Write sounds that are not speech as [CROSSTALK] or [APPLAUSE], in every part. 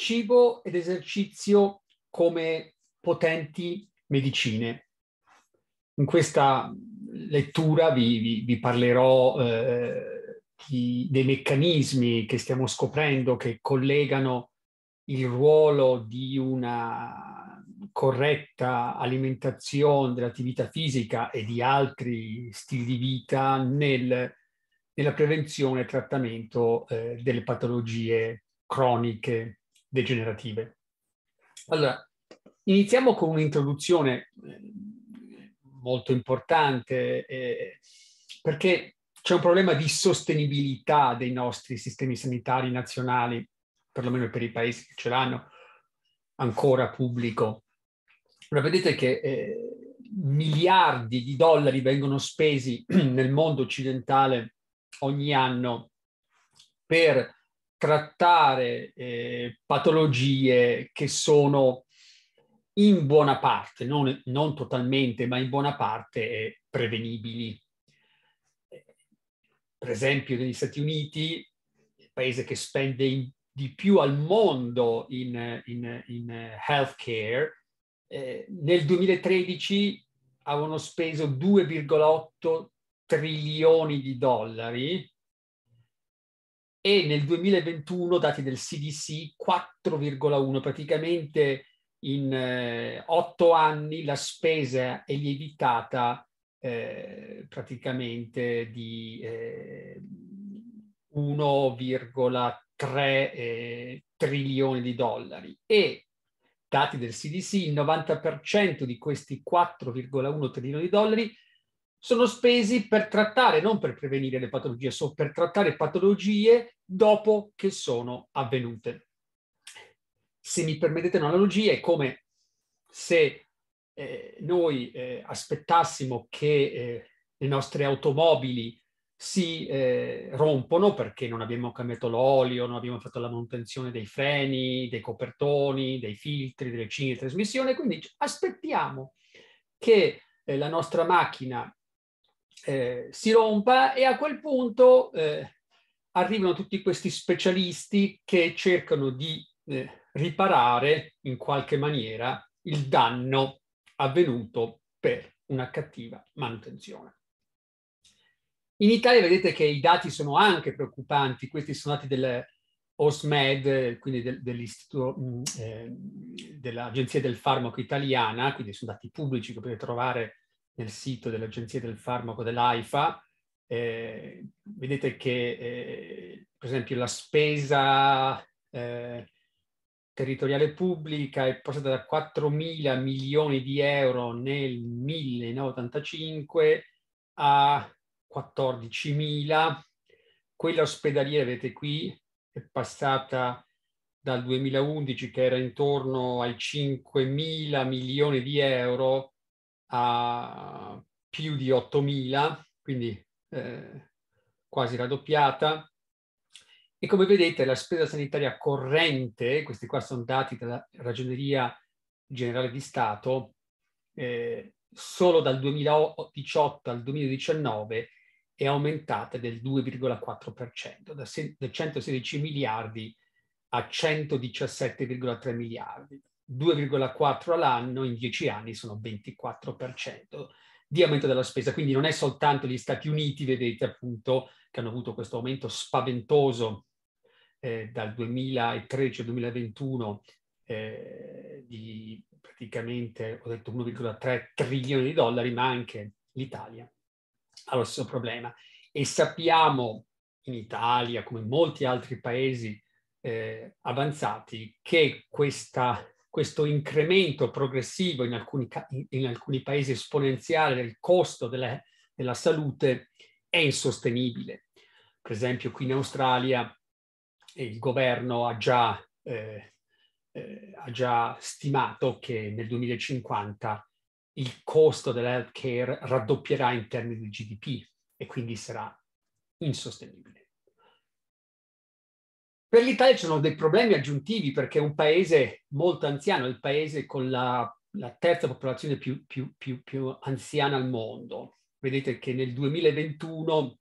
cibo ed esercizio come potenti medicine. In questa lettura vi, vi, vi parlerò eh, di, dei meccanismi che stiamo scoprendo che collegano il ruolo di una corretta alimentazione dell'attività fisica e di altri stili di vita nel, nella prevenzione e trattamento eh, delle patologie croniche degenerative. Allora, iniziamo con un'introduzione eh, molto importante eh, perché c'è un problema di sostenibilità dei nostri sistemi sanitari nazionali, perlomeno per i paesi che ce l'hanno ancora pubblico. Ora vedete che eh, miliardi di dollari vengono spesi [CLEARS THROAT] nel mondo occidentale ogni anno per trattare eh, patologie che sono in buona parte, non, non totalmente, ma in buona parte eh, prevenibili. Per esempio negli Stati Uniti, il paese che spende in, di più al mondo in, in, in healthcare, eh, nel 2013 avevano speso 2,8 trilioni di dollari e nel 2021, dati del CDC, 4,1. Praticamente in eh, otto anni la spesa è lievitata eh, praticamente di eh, 1,3 eh, trilioni di dollari e dati del CDC, il 90% di questi 4,1 trilioni di dollari sono spesi per trattare, non per prevenire le patologie, sono per trattare patologie dopo che sono avvenute. Se mi permettete un'analogia, è come se eh, noi eh, aspettassimo che eh, le nostre automobili si eh, rompono perché non abbiamo cambiato l'olio, non abbiamo fatto la manutenzione dei freni, dei copertoni, dei filtri, delle cinghie di trasmissione, quindi aspettiamo che eh, la nostra macchina eh, si rompa e a quel punto eh, arrivano tutti questi specialisti che cercano di eh, riparare in qualche maniera il danno avvenuto per una cattiva manutenzione. In Italia vedete che i dati sono anche preoccupanti, questi sono dati dell'OSMED, quindi del, dell'Istituto mm, eh, dell'Agenzia del Farmaco Italiana, quindi sono dati pubblici che potete trovare nel sito dell'Agenzia del Farmaco dell'AIFA, eh, vedete che eh, per esempio la spesa eh, territoriale pubblica è passata da 4 mila milioni di euro nel 1985 a 14 mila, quella ospedaliera vedete qui è passata dal 2011 che era intorno ai 5 mila milioni di euro a più di 8.000, quindi eh, quasi raddoppiata. E come vedete la spesa sanitaria corrente, questi qua sono dati dalla Ragioneria Generale di Stato, eh, solo dal 2018 al 2019 è aumentata del 2,4%, da, se- da 116 miliardi a 117,3 miliardi. 2,4 all'anno in 10 anni sono 24% di aumento della spesa. Quindi non è soltanto gli Stati Uniti, vedete appunto, che hanno avuto questo aumento spaventoso eh, dal 2013 al 2021 eh, di praticamente, ho detto 1,3 trilioni di dollari, ma anche l'Italia ha lo stesso problema. E sappiamo in Italia, come in molti altri paesi eh, avanzati, che questa questo incremento progressivo, in alcuni, in alcuni paesi esponenziale, del costo della, della salute è insostenibile. Per esempio qui in Australia eh, il governo ha già, eh, eh, ha già stimato che nel 2050 il costo dell'healthcare raddoppierà in termini di GDP e quindi sarà insostenibile. Per l'Italia ci sono dei problemi aggiuntivi perché è un paese molto anziano, il paese con la, la terza popolazione più, più, più, più anziana al mondo. Vedete che nel 2021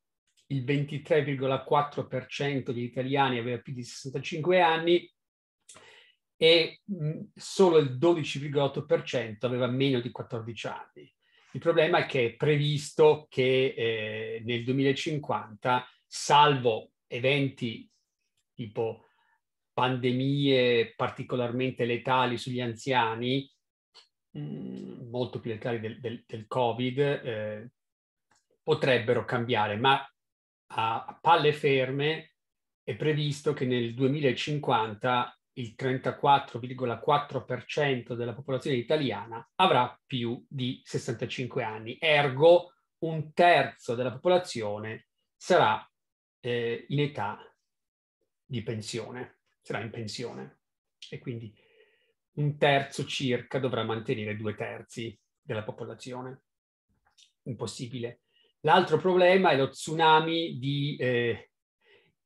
il 23,4% degli italiani aveva più di 65 anni e solo il 12,8% aveva meno di 14 anni. Il problema è che è previsto che eh, nel 2050, salvo eventi tipo pandemie particolarmente letali sugli anziani, mm, molto più letali del, del, del Covid, eh, potrebbero cambiare, ma a, palle ferme è previsto che nel 2050 il 34,4% della popolazione italiana avrà più di 65 anni, ergo un terzo della popolazione sarà eh, in età di pensione, sarà in pensione e quindi un terzo circa dovrà mantenere due terzi della popolazione. Impossibile. L'altro problema è lo tsunami di eh,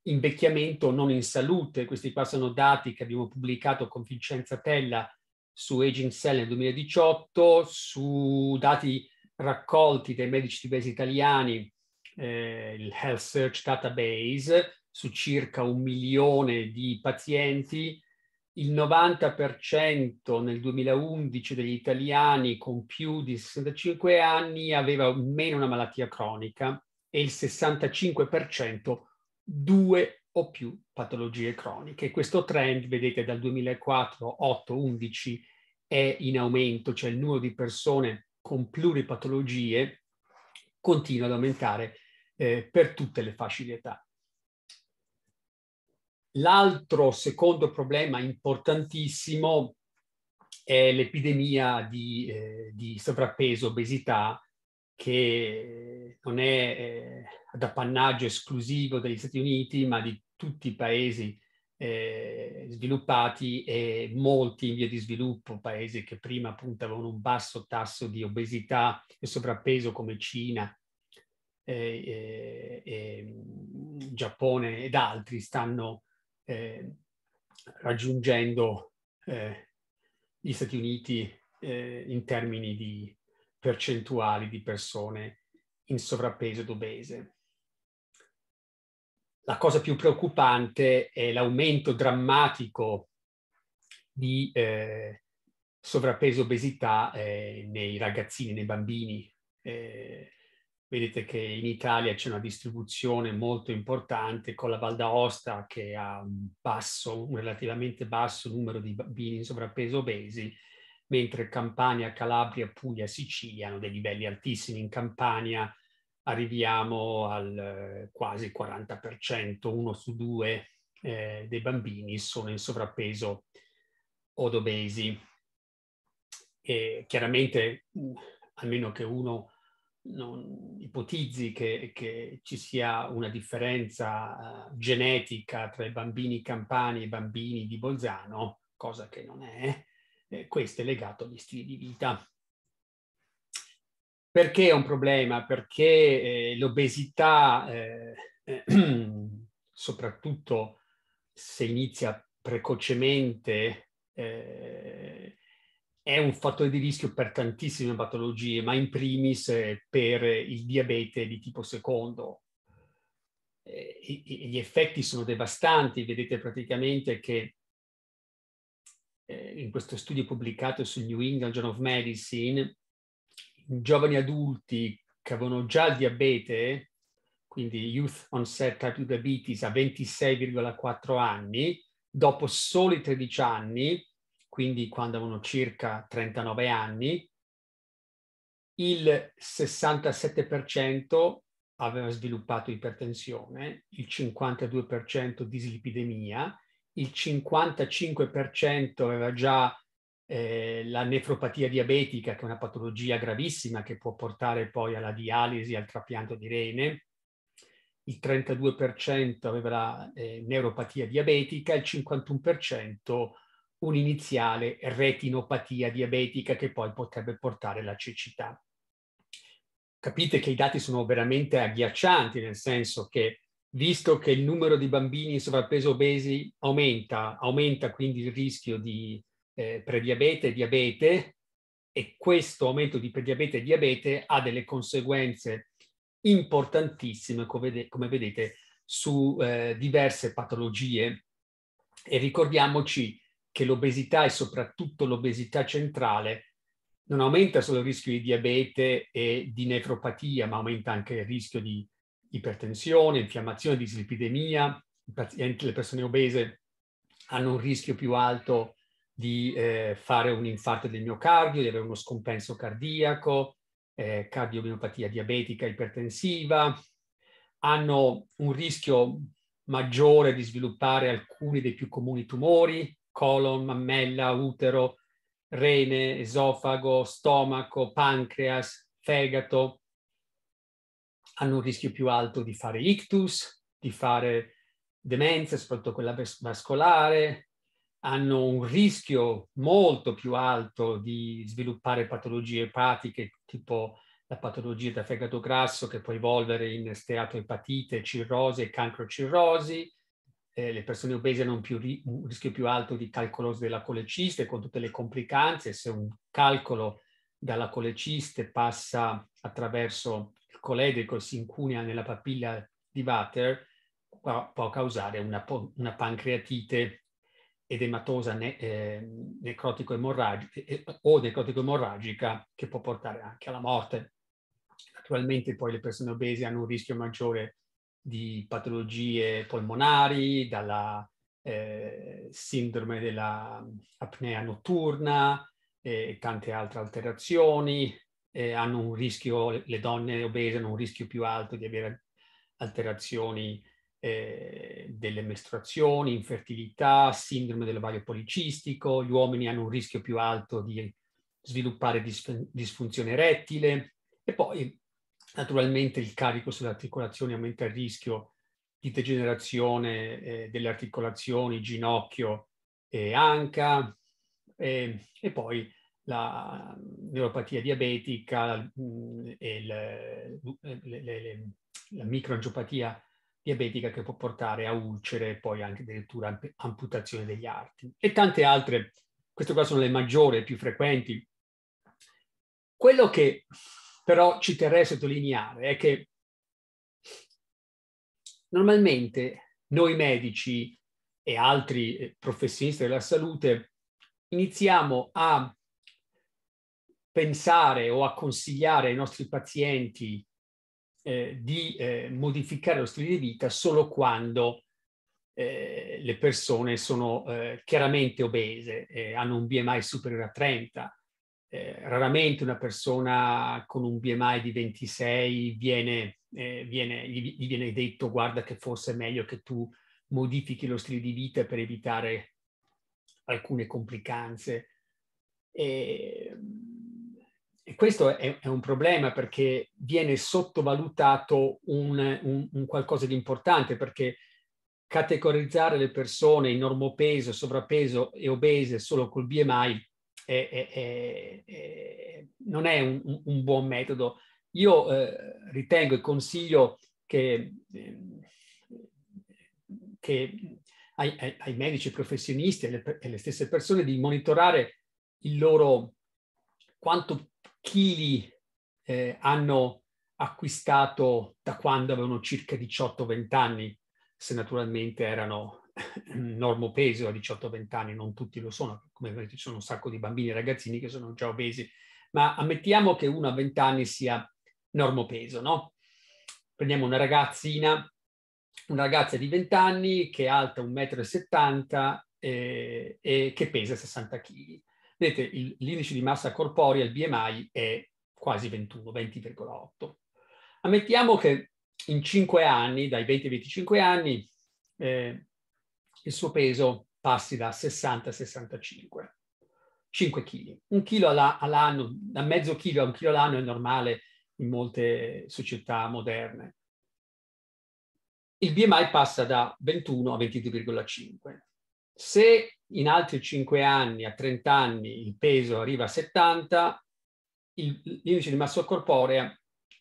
invecchiamento non in salute. Questi qua sono dati che abbiamo pubblicato con Vincenza Tella su Aging Cell nel 2018, su dati raccolti dai medici di base italiani, eh, il Health Search Database, su circa un milione di pazienti, il 90% nel 2011 degli italiani con più di 65 anni aveva meno una malattia cronica e il 65% due o più patologie croniche. Questo trend, vedete, dal 2004, 8, 11 è in aumento, cioè il numero di persone con pluripatologie continua ad aumentare eh, per tutte le fasce di età. L'altro secondo problema importantissimo è l'epidemia di, eh, di sovrappeso, obesità, che non è eh, ad appannaggio esclusivo degli Stati Uniti, ma di tutti i paesi eh, sviluppati e molti in via di sviluppo, paesi che prima appunto avevano un basso tasso di obesità e sovrappeso come Cina, eh, eh mm, Giappone ed altri, stanno eh, raggiungendo eh, gli Stati Uniti eh, in termini di percentuali di persone in sovrappeso ed obese. La cosa più preoccupante è l'aumento drammatico di eh, sovrappeso e obesità eh, nei ragazzini, nei bambini. Eh, Vedete che in Italia c'è una distribuzione molto importante con la Val d'Aosta che ha un basso, un relativamente basso numero di bambini in sovrappeso obesi, mentre Campania, Calabria, Puglia, Sicilia hanno dei livelli altissimi. In Campania arriviamo al eh, quasi 40%, uno su due eh, dei bambini sono in sovrappeso od obesi. E chiaramente, mm, almeno che uno non ipotizzi che, che, ci sia una differenza uh, genetica tra i bambini campani e i bambini di Bolzano, cosa che non è, eh, questo è legato agli stili di vita. Perché è un problema? Perché eh, l'obesità, eh, [CLEARS THROAT] soprattutto se inizia precocemente, eh, è un fattore di rischio per tantissime patologie, ma in primis eh, per il diabete di tipo secondo. Eh, gli effetti sono devastanti, vedete praticamente che eh, in questo studio pubblicato sul New England Journal of Medicine, giovani adulti che avevano già il diabete, quindi Youth Onset Type 2 Diabetes a 26,4 anni, dopo soli 13 anni, quindi quando avevano circa 39 anni, il 67% aveva sviluppato ipertensione, il 52% dislipidemia, il 55% aveva già eh, la nefropatia diabetica, che è una patologia gravissima che può portare poi alla dialisi, al trapianto di rene, il 32% aveva la eh, neuropatia diabetica, il 51% un'iniziale retinopatia diabetica che poi potrebbe portare alla cecità. Capite che i dati sono veramente agghiaccianti, nel senso che visto che il numero di bambini in sovrappeso obesi aumenta, aumenta quindi il rischio di eh, prediabete e diabete, e questo aumento di prediabete e diabete ha delle conseguenze importantissime, come, vede, come vedete, su eh, diverse patologie. E ricordiamoci che l'obesità e soprattutto l'obesità centrale non aumenta solo il rischio di diabete e di nefropatia, ma aumenta anche il rischio di ipertensione, infiammazione, dislipidemia. Pazienti, le persone obese hanno un rischio più alto di eh, fare un infarto del miocardio, di avere uno scompenso cardiaco, eh, cardiomiopatia diabetica ipertensiva, hanno un rischio maggiore di sviluppare alcuni dei più comuni tumori, colon, mammella, utero, rene, esofago, stomaco, pancreas, fegato, hanno un rischio più alto di fare ictus, di fare demenza, soprattutto quella vascolare, hanno un rischio molto più alto di sviluppare patologie epatiche, tipo la patologia da fegato grasso che può evolvere in steatoepatite, cirrosi e cancrocirrosi, eh, le persone obese hanno un, più, un, rischio più alto di calcolosi della coleciste con tutte le complicanze, se un calcolo dalla coleciste passa attraverso il coledrico e si incunea nella papilla di Vater, può causare una, una pancreatite edematosa ne, eh, necrotico-emorragica eh, o necrotico-emorragica che può portare anche alla morte. Naturalmente poi le persone obese hanno un rischio maggiore di patologie polmonari, dalla eh, sindrome dell'apnea mm, notturna eh, e tante altre alterazioni. Eh, hanno un rischio, le donne obese hanno un rischio più alto di avere alterazioni eh, delle mestruazioni, infertilità, sindrome dell'ovario policistico, gli uomini hanno un rischio più alto di sviluppare disfunzione erettile e poi Naturalmente il carico sulle articolazioni aumenta il rischio di degenerazione eh, delle articolazioni, ginocchio e anca, e, ehm, e poi la neuropatia diabetica mh, mm, e le, le, le, la microangiopatia diabetica che può portare a ulcere e poi anche addirittura amputazione degli arti e tante altre, queste qua sono le maggiori e più frequenti. Quello che però ci terrei a sottolineare è che normalmente noi medici e altri eh, professionisti della salute iniziamo a pensare o a consigliare ai nostri pazienti eh, di eh, modificare lo stile di vita solo quando eh, le persone sono eh, chiaramente obese, hanno un BMI superiore a 30, eh, raramente una persona con un BMI di 26 viene, eh, viene, gli, gli viene detto guarda che forse è meglio che tu modifichi lo stile di vita per evitare alcune complicanze. E, ehm, e questo è, è, un problema perché viene sottovalutato un, un, un qualcosa di importante perché categorizzare le persone in normopeso, sovrappeso e obese solo col BMI è, è, è, non è un, un, buon metodo. Io eh, ritengo e consiglio che, ehm, che ai, ai, ai, medici professionisti e alle, alle stesse persone di monitorare il loro quanto chili eh, hanno acquistato da quando avevano circa 18-20 anni, se naturalmente erano [COUGHS] normo peso a 18-20 anni, non tutti lo sono, come vedete ci sono un sacco di bambini e ragazzini che sono già obesi, ma ammettiamo che uno a 20 anni sia normo peso, no? Prendiamo una ragazzina, una ragazza di 20 anni che è alta 1,70 m e, eh, e che pesa 60 kg. Vedete, il, l'indice di massa corporea, il BMI, è quasi 21, 20,8. Ammettiamo che in 5 anni, dai 20 ai 25 anni, eh, il suo peso passi da 60 a 65, 5 kg. Un chilo all'anno, da mezzo chilo a un chilo all'anno è normale in molte società moderne. Il BMI passa da 21 a 22,5. Se in altri 5 anni, a 30 anni, il peso arriva a 70, l'indice di massa corporea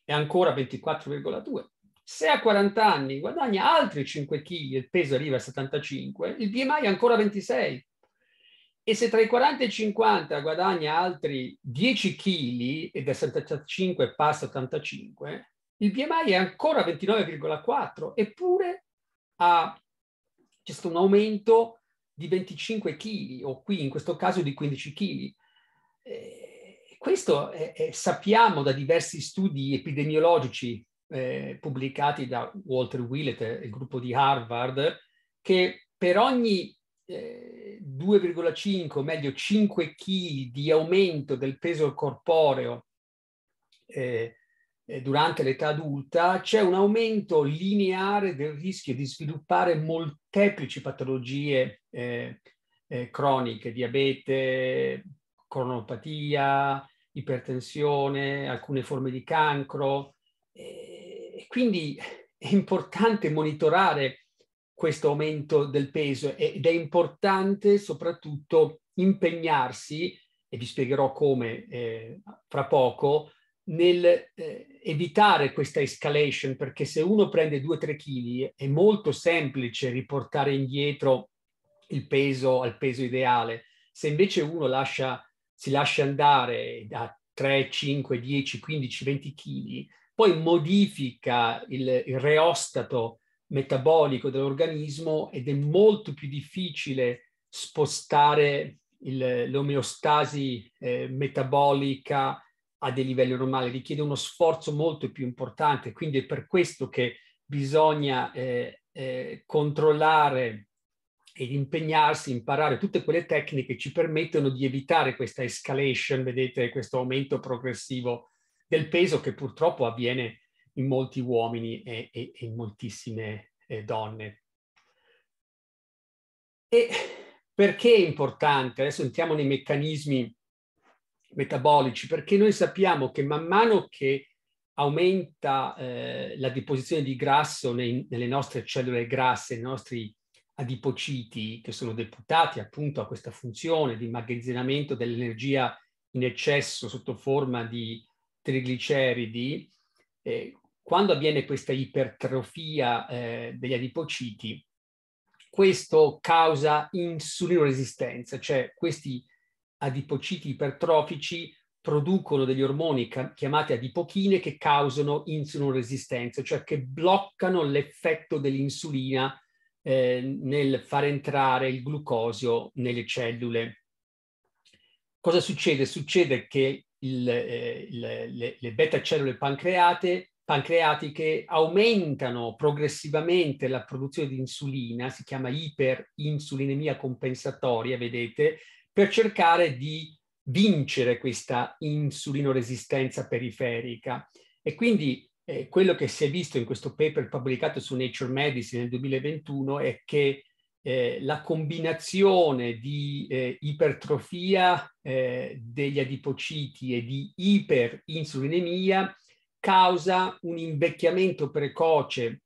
è ancora 24,2 se a 40 anni guadagna altri 5 kg e il peso arriva a 75, il BMI è ancora 26. E se tra i 40 e i 50 guadagna altri 10 kg e da 75 passa a 85, il BMI è ancora 29,4, eppure ha, c'è stato un aumento di 25 kg, o qui in questo caso di 15 kg. Eh, questo è, è, sappiamo da diversi studi epidemiologici eh, pubblicati da Walter Willett, il gruppo di Harvard, che per ogni eh, 2,5, meglio 5 kg di aumento del peso corporeo eh, eh, durante l'età adulta, c'è un aumento lineare del rischio di sviluppare molteplici patologie eh, eh, croniche, diabete, cronopatia, ipertensione, alcune forme di cancro. Eh, e quindi è importante monitorare questo aumento del peso ed è importante soprattutto impegnarsi, e vi spiegherò come eh, fra poco, nel eh, evitare questa escalation, perché se uno prende 2-3 kg è molto semplice riportare indietro il peso al peso ideale. Se invece uno lascia, si lascia andare da 3, 5, 10, 15, 20 kg, poi modifica il, il reostato metabolico dell'organismo ed è molto più difficile spostare il, l'omeostasi eh, metabolica a dei livelli normali, richiede uno sforzo molto più importante, quindi è per questo che bisogna eh, eh, controllare ed impegnarsi, imparare tutte quelle tecniche che ci permettono di evitare questa escalation, vedete questo aumento progressivo del peso che purtroppo avviene in molti uomini e, e, e in moltissime eh, donne. E perché è importante? Adesso entriamo nei meccanismi metabolici, perché noi sappiamo che man mano che aumenta eh, la deposizione di grasso nei, nelle nostre cellule grasse, nei nostri adipociti, che sono deputati appunto a questa funzione di immagazzinamento dell'energia in eccesso sotto forma di trigliceridi, eh, quando avviene questa ipertrofia eh, degli adipociti, questo causa insulinoresistenza, cioè questi adipociti ipertrofici producono degli ormoni chiamati adipochine che causano insulinoresistenza, cioè che bloccano l'effetto dell'insulina eh, nel far entrare il glucosio nelle cellule. Cosa succede? Succede che il, eh, il, le, le beta cellule pancreate, pancreatiche aumentano progressivamente la produzione di insulina, si chiama iperinsulinemia compensatoria, vedete, per cercare di vincere questa insulinoresistenza periferica. E quindi eh, quello che si è visto in questo paper pubblicato su Nature Medicine nel 2021 è che eh, la combinazione di eh, ipertrofia eh, degli adipociti e di iperinsulinemia causa un invecchiamento precoce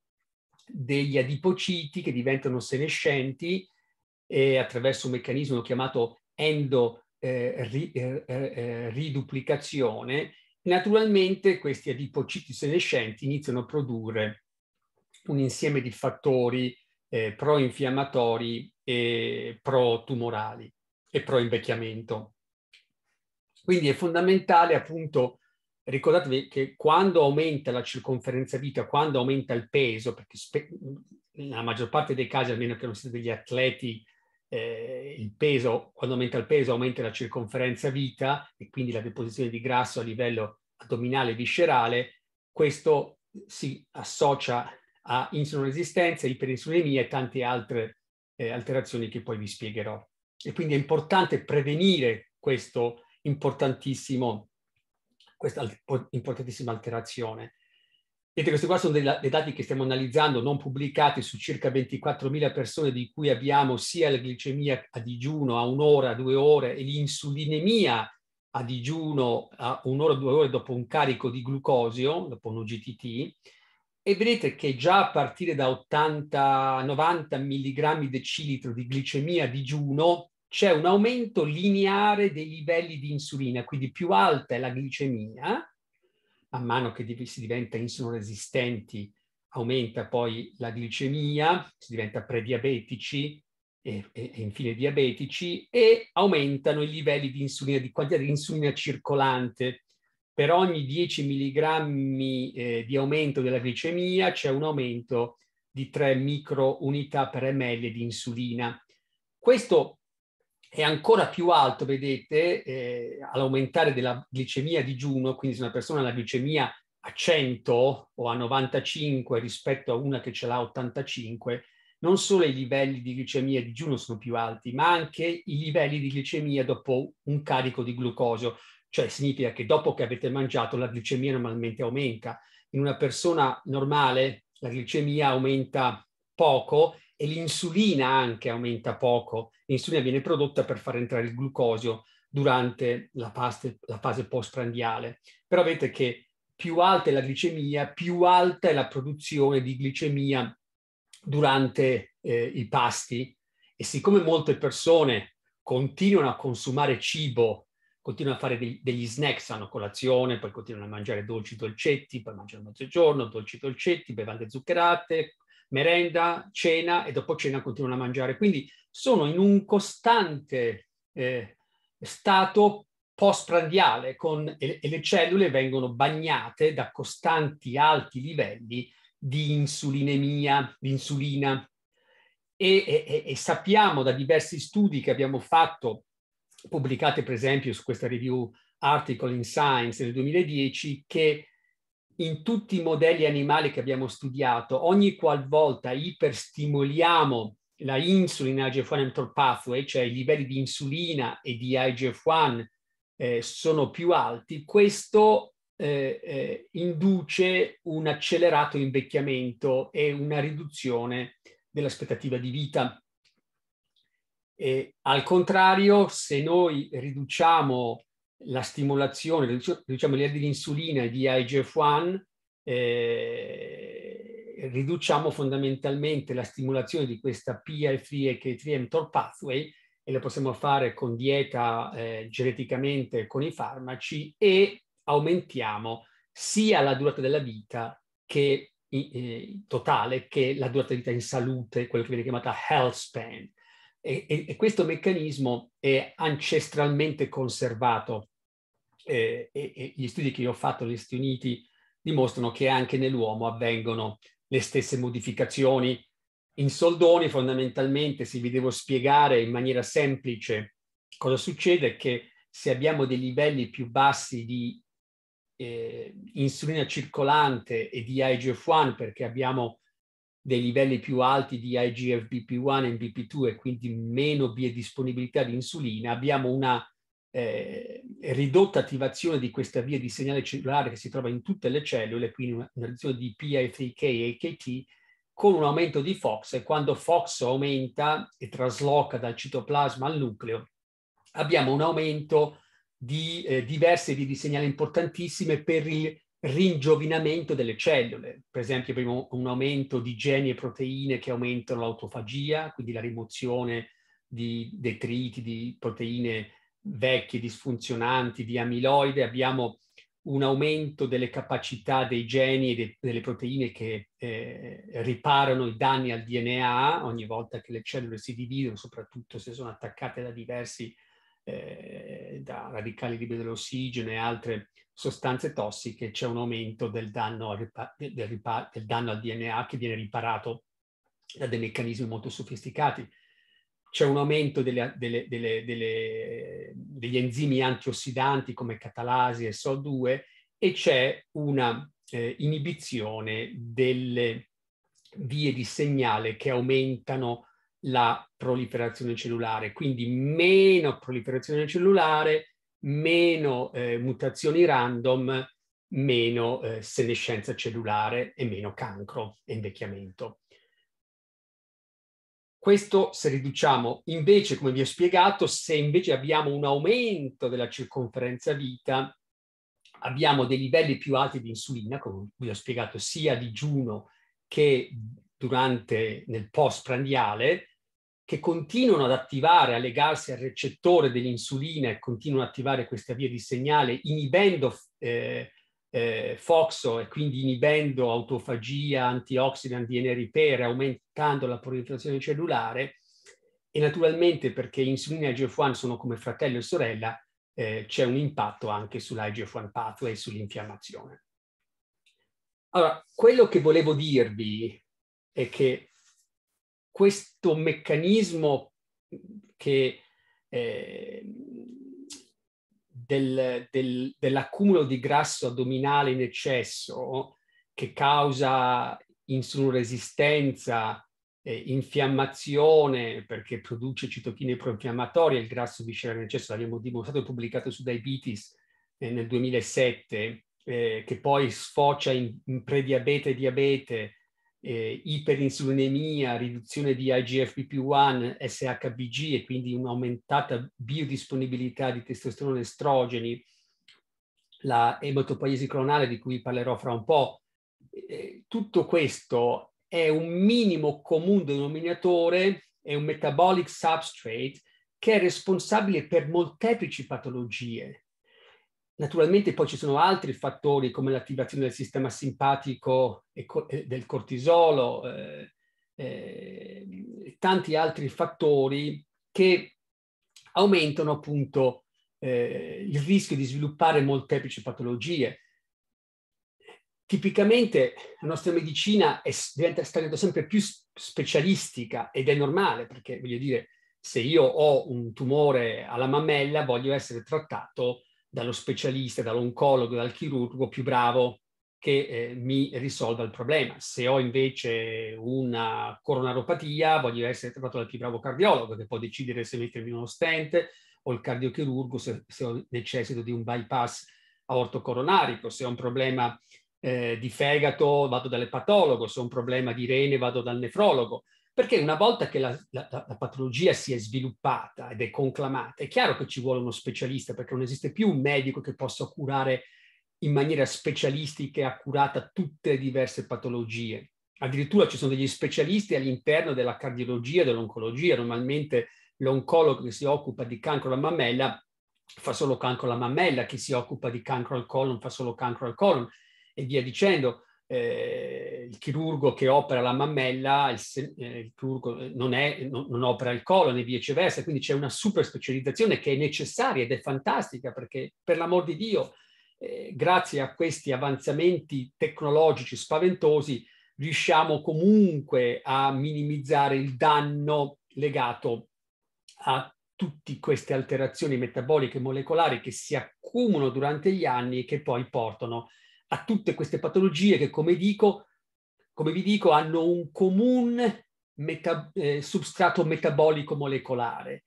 degli adipociti che diventano senescenti eh, attraverso un meccanismo chiamato endoriduplicazione. Eh, Naturalmente questi adipociti senescenti iniziano a produrre un insieme di fattori eh, pro-infiammatori e pro-tumorali e pro-invecchiamento. Quindi è fondamentale appunto, ricordatevi che quando aumenta la circonferenza vita, quando aumenta il peso, perché nella maggior parte dei casi, almeno che non siete degli atleti, eh, il peso, quando aumenta il peso aumenta la circonferenza vita e quindi la deposizione di grasso a livello addominale e viscerale, questo si associa a insulinresistenza, iperinsulinemia e tante altre eh, alterazioni che poi vi spiegherò. E quindi è importante prevenire questo importantissimo, questa importantissima alterazione. Vedete, questi qua sono dei, dei, dati che stiamo analizzando, non pubblicati, su circa 24.000 persone di cui abbiamo sia la glicemia a digiuno a un'ora, a due ore e l'insulinemia a digiuno a un'ora, due ore dopo un carico di glucosio, dopo un UGTT, e vedete che già a partire da 80-90 mg decilitro di glicemia a digiuno c'è un aumento lineare dei livelli di insulina, quindi più alta è la glicemia, man mano che si diventa insulinoresistenti aumenta poi la glicemia, si diventa prediabetici e, e, e, infine diabetici e aumentano i livelli di insulina, di quantità di insulina circolante per ogni 10 mg eh, di aumento della glicemia c'è un aumento di 3 microunità per ml di insulina. Questo è ancora più alto, vedete, eh, all'aumentare della glicemia a digiuno, quindi se una persona ha la glicemia a 100 o a 95 rispetto a una che ce l'ha a 85, non solo i livelli di glicemia a digiuno sono più alti, ma anche i livelli di glicemia dopo un carico di glucosio, cioè significa che dopo che avete mangiato la glicemia normalmente aumenta. In una persona normale la glicemia aumenta poco e l'insulina anche aumenta poco. L'insulina viene prodotta per far entrare il glucosio durante la, fase, la fase postprandiale. Però vedete che più alta è la glicemia, più alta è la produzione di glicemia durante eh, i pasti. E siccome molte persone continuano a consumare cibo continuano a fare dei, degli snacks, hanno colazione, poi continuano a mangiare dolci dolcetti, poi mangiano mezzogiorno, dolci dolcetti, bevande zuccherate, merenda, cena e dopo cena continuano a mangiare. Quindi sono in un costante eh, stato postprandiale con, e, e le cellule vengono bagnate da costanti alti livelli di insulinemia, di insulina. E, e, e sappiamo da diversi studi che abbiamo fatto pubblicate per esempio su questa review Article in Science del 2010 che in tutti i modelli animali che abbiamo studiato, ogni qualvolta iperstimoliamo la insulin IGF-1 mTOR pathway, cioè i livelli di insulina e di IGF-1 eh, sono più alti, questo eh, eh, induce un accelerato invecchiamento e una riduzione dell'aspettativa di vita. E, al contrario, se noi riduciamo la stimolazione, riduciamo le di insulina e di IGF-1, eh, riduciamo fondamentalmente la stimolazione di questa PI3 e K3 mTOR pathway e lo possiamo fare con dieta eh, geneticamente con i farmaci e aumentiamo sia la durata della vita che, eh, totale che la durata di vita in salute, quello che viene chiamata health span. E, e, e questo meccanismo è ancestralmente conservato. E, gli studi che io ho fatto negli Stati Uniti dimostrano che anche nell'uomo avvengono le stesse modificazioni. In soldoni fondamentalmente, se vi devo spiegare in maniera semplice cosa succede, è che se abbiamo dei livelli più bassi di eh, insulina circolante e di IGF-1 perché abbiamo dei livelli più alti di IGF-BP1 e BP2 e quindi meno biodisponibilità di insulina, abbiamo una eh, ridotta attivazione di questa via di segnale cellulare che si trova in tutte le cellule, quindi una, una riduzione di PI3K e AKT, con un aumento di FOX e quando FOX aumenta e trasloca dal citoplasma al nucleo, abbiamo un aumento di eh, diverse vie di segnale importantissime per il ringiovinamento delle cellule. Per esempio abbiamo un aumento di geni e proteine che aumentano l'autofagia, quindi la rimozione di detriti, di proteine vecchie, disfunzionanti, di amiloide. Abbiamo un aumento delle capacità dei geni e de- delle proteine che eh, riparano i danni al DNA ogni volta che le cellule si dividono, soprattutto se sono attaccate da diversi, eh, da radicali liberi dell'ossigeno e altre sostanze tossiche c'è un aumento del danno al, ripa- del ripa- del danno al DNA che viene riparato da dei meccanismi molto sofisticati. C'è un aumento delle, delle, delle, degli enzimi antiossidanti come catalasi e SO2 e c'è una eh, inibizione delle vie di segnale che aumentano la proliferazione cellulare, quindi meno proliferazione cellulare, meno eh, mutazioni random, meno eh, senescenza cellulare e meno cancro e invecchiamento. Questo se riduciamo, invece, come vi ho spiegato, se invece abbiamo un aumento della circonferenza vita, abbiamo dei livelli più alti di insulina, come vi ho spiegato, sia a digiuno che durante, nel postprandiale, che continuano ad attivare, a legarsi al recettore dell'insulina e continuano ad attivare questa via di segnale, inibendo eh, eh, FOXO e quindi inibendo autofagia, antioxidant, DNA repair, aumentando la proliferazione cellulare. E naturalmente perché insulina e IGF-1 sono come fratello e sorella, eh, c'è un impatto anche sull'IGF-1 pathway e sull'infiammazione. Allora, quello che volevo dirvi è che questo meccanismo che, eh, del, del, dell'accumulo di grasso addominale in eccesso che causa insulinresistenza, eh, infiammazione perché produce citochine proinfiammatorie, il grasso viscerale in eccesso, l'abbiamo dimostrato e pubblicato su Diabetes eh, nel 2007, eh, che poi sfocia in, in prediabete e diabete, eh, iperinsulinemia, riduzione di IGFBP1, SHBG e quindi un'aumentata biodisponibilità di testosterone e estrogeni, la ematopoiesi clonale di cui parlerò fra un po', eh, tutto questo è un minimo comune denominatore, è un metabolic substrate che è responsabile per molteplici patologie Naturalmente poi ci sono altri fattori come l'attivazione del sistema simpatico e, co- del cortisolo, eh, eh, tanti altri fattori che aumentano appunto eh, il rischio di sviluppare molteplici patologie. Tipicamente la nostra medicina è, diventa, sta diventando sempre più specialistica ed è normale perché voglio dire se io ho un tumore alla mammella voglio essere trattato dallo specialista, dall'oncologo, dal chirurgo più bravo che eh, mi risolva il problema. Se ho invece una coronaropatia, voglio essere trattato dal più bravo cardiologo che può decidere se mettermi uno stent o il cardiochirurgo se, se ho necessito di un bypass aortocoronarico, se ho un problema eh, di fegato vado dall'epatologo, se ho un problema di rene vado dal nefrologo. Perché una volta che la, la, la, patologia si è sviluppata ed è conclamata, è chiaro che ci vuole uno specialista, perché non esiste più un medico che possa curare in maniera specialistica e accurata tutte le diverse patologie. Addirittura ci sono degli specialisti all'interno della cardiologia e dell'oncologia. Normalmente l'oncologo che si occupa di cancro alla mammella fa solo cancro alla mammella, chi si occupa di cancro al colon fa solo cancro al colon e via dicendo eh, il chirurgo che opera la mammella, il, eh, il chirurgo eh, non, è, non, non, opera il colon e viceversa, quindi c'è una super specializzazione che è necessaria ed è fantastica perché per l'amor di Dio, eh, grazie a questi avanzamenti tecnologici spaventosi, riusciamo comunque a minimizzare il danno legato a tutte queste alterazioni metaboliche e molecolari che si accumulano durante gli anni e che poi portano a a tutte queste patologie che, come, dico, come vi dico, hanno un comune meta, eh, substrato metabolico molecolare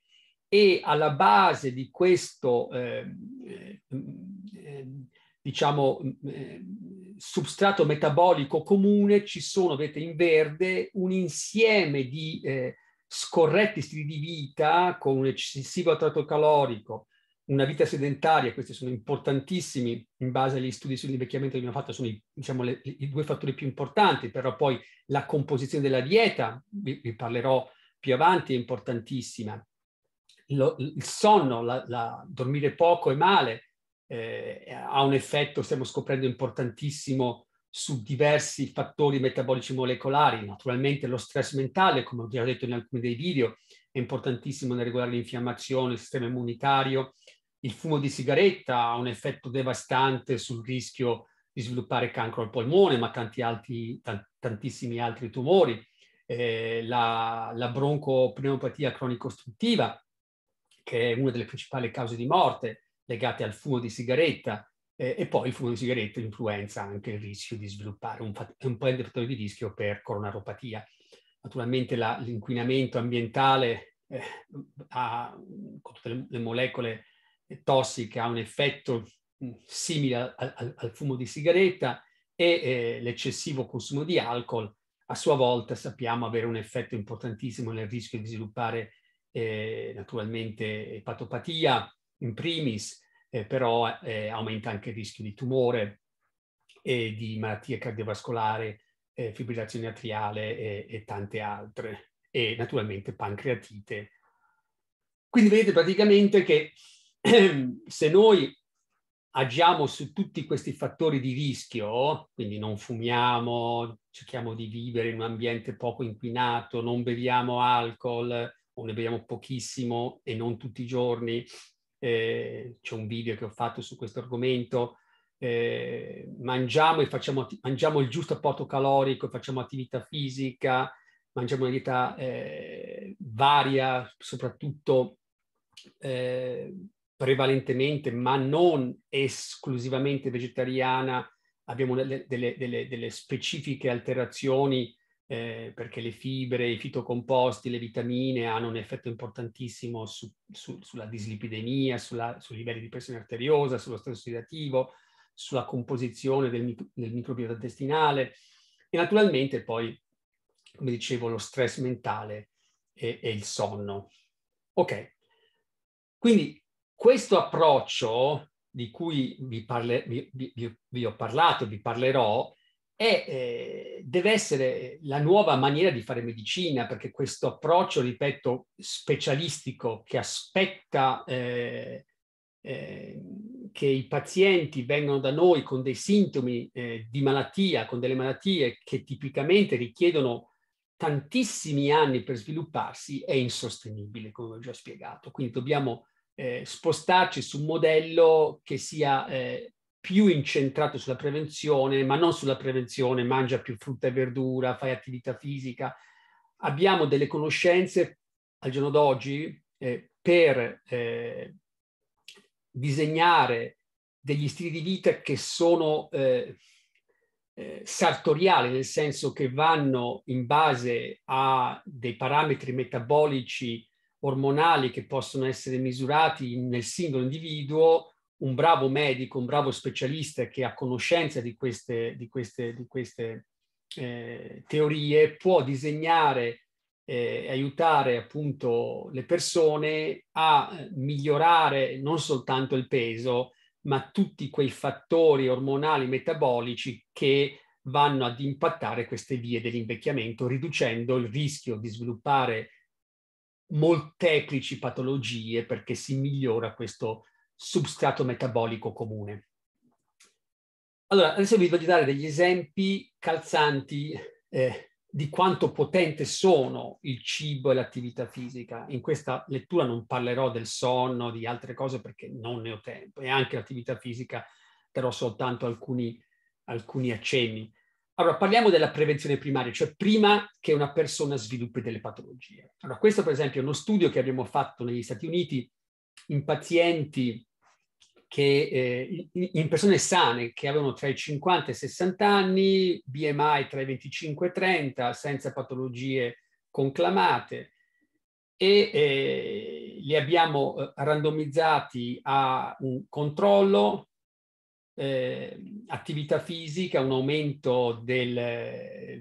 e alla base di questo, ehm, eh, ehm, diciamo, eh, diciamo, substrato metabolico comune ci sono, vedete in verde, un insieme di eh, scorretti stili di vita con un eccessivo attrato calorico, una vita sedentaria, questi sono importantissimi in base agli studi sull'invecchiamento che abbiamo fatto, sono i, diciamo, le, i due fattori più importanti, però poi la composizione della dieta, vi, vi parlerò più avanti, è importantissima. Lo, il sonno, la, la, dormire poco e male, eh, ha un effetto, stiamo scoprendo, importantissimo su diversi fattori metabolici molecolari. Naturalmente lo stress mentale, come ho già detto in alcuni dei video, è importantissimo nel regolare l'infiammazione, il sistema immunitario, il fumo di sigaretta ha un effetto devastante sul rischio di sviluppare cancro al polmone, ma altri, tantissimi altri tumori, eh, la, la broncopneumopatia cronico-ostruttiva, che è una delle principali cause di morte legate al fumo di sigaretta, eh, e poi il fumo di sigaretta influenza anche il rischio di sviluppare un, fat- un fattore di rischio per coronaropatia. Naturalmente l'inquinamento ambientale eh, ha, con tutte le, le molecole tossica ha un effetto mm, simile al, al, al fumo di sigaretta e eh, l'eccessivo consumo di alcol a sua volta sappiamo avere un effetto importantissimo nel rischio di sviluppare eh, naturalmente epatopatia in primis, eh, però eh, aumenta anche il rischio di tumore e di malattie cardiovascolari, eh, fibrillazione atriale e, e, tante altre, e naturalmente pancreatite. Quindi vedete praticamente che [CLEARS THROAT] se noi agiamo su tutti questi fattori di rischio, quindi non fumiamo, cerchiamo di vivere in un ambiente poco inquinato, non beviamo alcol o ne beviamo pochissimo e non tutti i giorni, eh, c'è un video che ho fatto su questo argomento, eh, mangiamo, e facciamo, mangiamo il giusto apporto calorico, facciamo attività fisica, mangiamo una dieta eh, varia, soprattutto eh, prevalentemente, ma non esclusivamente vegetariana, abbiamo delle, delle, delle, delle specifiche alterazioni eh, perché le fibre, i fitocomposti, le vitamine hanno un effetto importantissimo su, su, sulla dislipidemia, sulla, sui livelli di pressione arteriosa, sullo stress ossidativo, sulla composizione del, del microbiota intestinale e naturalmente poi, come dicevo, lo stress mentale e, e il sonno. Ok, quindi questo approccio di cui vi, parle, vi, vi, vi ho parlato, vi parlerò, è, eh, deve essere la nuova maniera di fare medicina, perché questo approccio, ripeto, specialistico che aspetta eh, eh, che i pazienti vengano da noi con dei sintomi eh, di malattia, con delle malattie che tipicamente richiedono tantissimi anni per svilupparsi, è insostenibile, come ho già spiegato. Quindi dobbiamo eh, spostarci su un modello che sia eh, più incentrato sulla prevenzione, ma non sulla prevenzione, mangia più frutta e verdura, fai attività fisica. Abbiamo delle conoscenze al giorno d'oggi eh, per eh, disegnare degli stili di vita che sono eh, eh sartoriali, nel senso che vanno in base a dei parametri metabolici ormonali che possono essere misurati nel singolo individuo, un bravo medico, un bravo specialista che ha conoscenza di queste, di queste, di queste eh, teorie può disegnare eh, e eh, aiutare appunto le persone a eh, migliorare non soltanto il peso, ma tutti quei fattori ormonali metabolici che vanno ad impattare queste vie dell'invecchiamento, riducendo il rischio di sviluppare molteplici patologie perché si migliora questo substrato metabolico comune. Allora, adesso vi voglio dare degli esempi calzanti eh, di quanto potente sono il cibo e l'attività fisica. In questa lettura non parlerò del sonno, di altre cose perché non ne ho tempo e anche l'attività fisica darò soltanto alcuni, alcuni accenni. Allora, parliamo della prevenzione primaria, cioè prima che una persona sviluppi delle patologie. Allora, questo per esempio è uno studio che abbiamo fatto negli Stati Uniti in pazienti che, eh, in persone sane che avevano tra i 50 e i 60 anni, BMI tra i 25 e i 30, senza patologie conclamate, e eh, li abbiamo eh, randomizzati a un controllo eh, attività fisica, un aumento del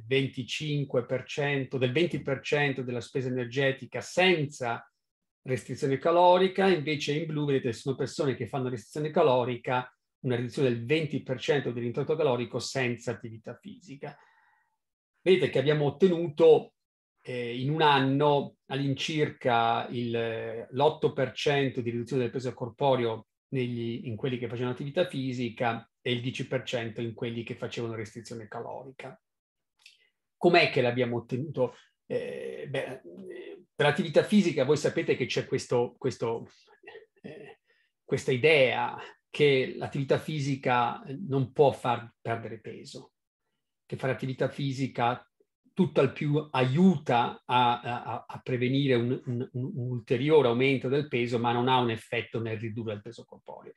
25%, eh, del 20% della spesa energetica senza restrizione calorica, invece in blu vedete sono persone che fanno restrizione calorica, una riduzione del 20% dell'introito calorico senza attività fisica. Vedete che abbiamo ottenuto eh, in un anno all'incirca l'8% eh, di riduzione del peso corporeo negli, in quelli che facevano attività fisica e il 10% in quelli che facevano restrizione calorica. Com'è che l'abbiamo ottenuto? Eh, beh, per l'attività fisica voi sapete che c'è questo, questo, eh, questa idea che l'attività fisica non può far perdere peso, che fare attività fisica tutto al più aiuta a, a, a prevenire un, un, un, ulteriore aumento del peso, ma non ha un effetto nel ridurre il peso corporeo.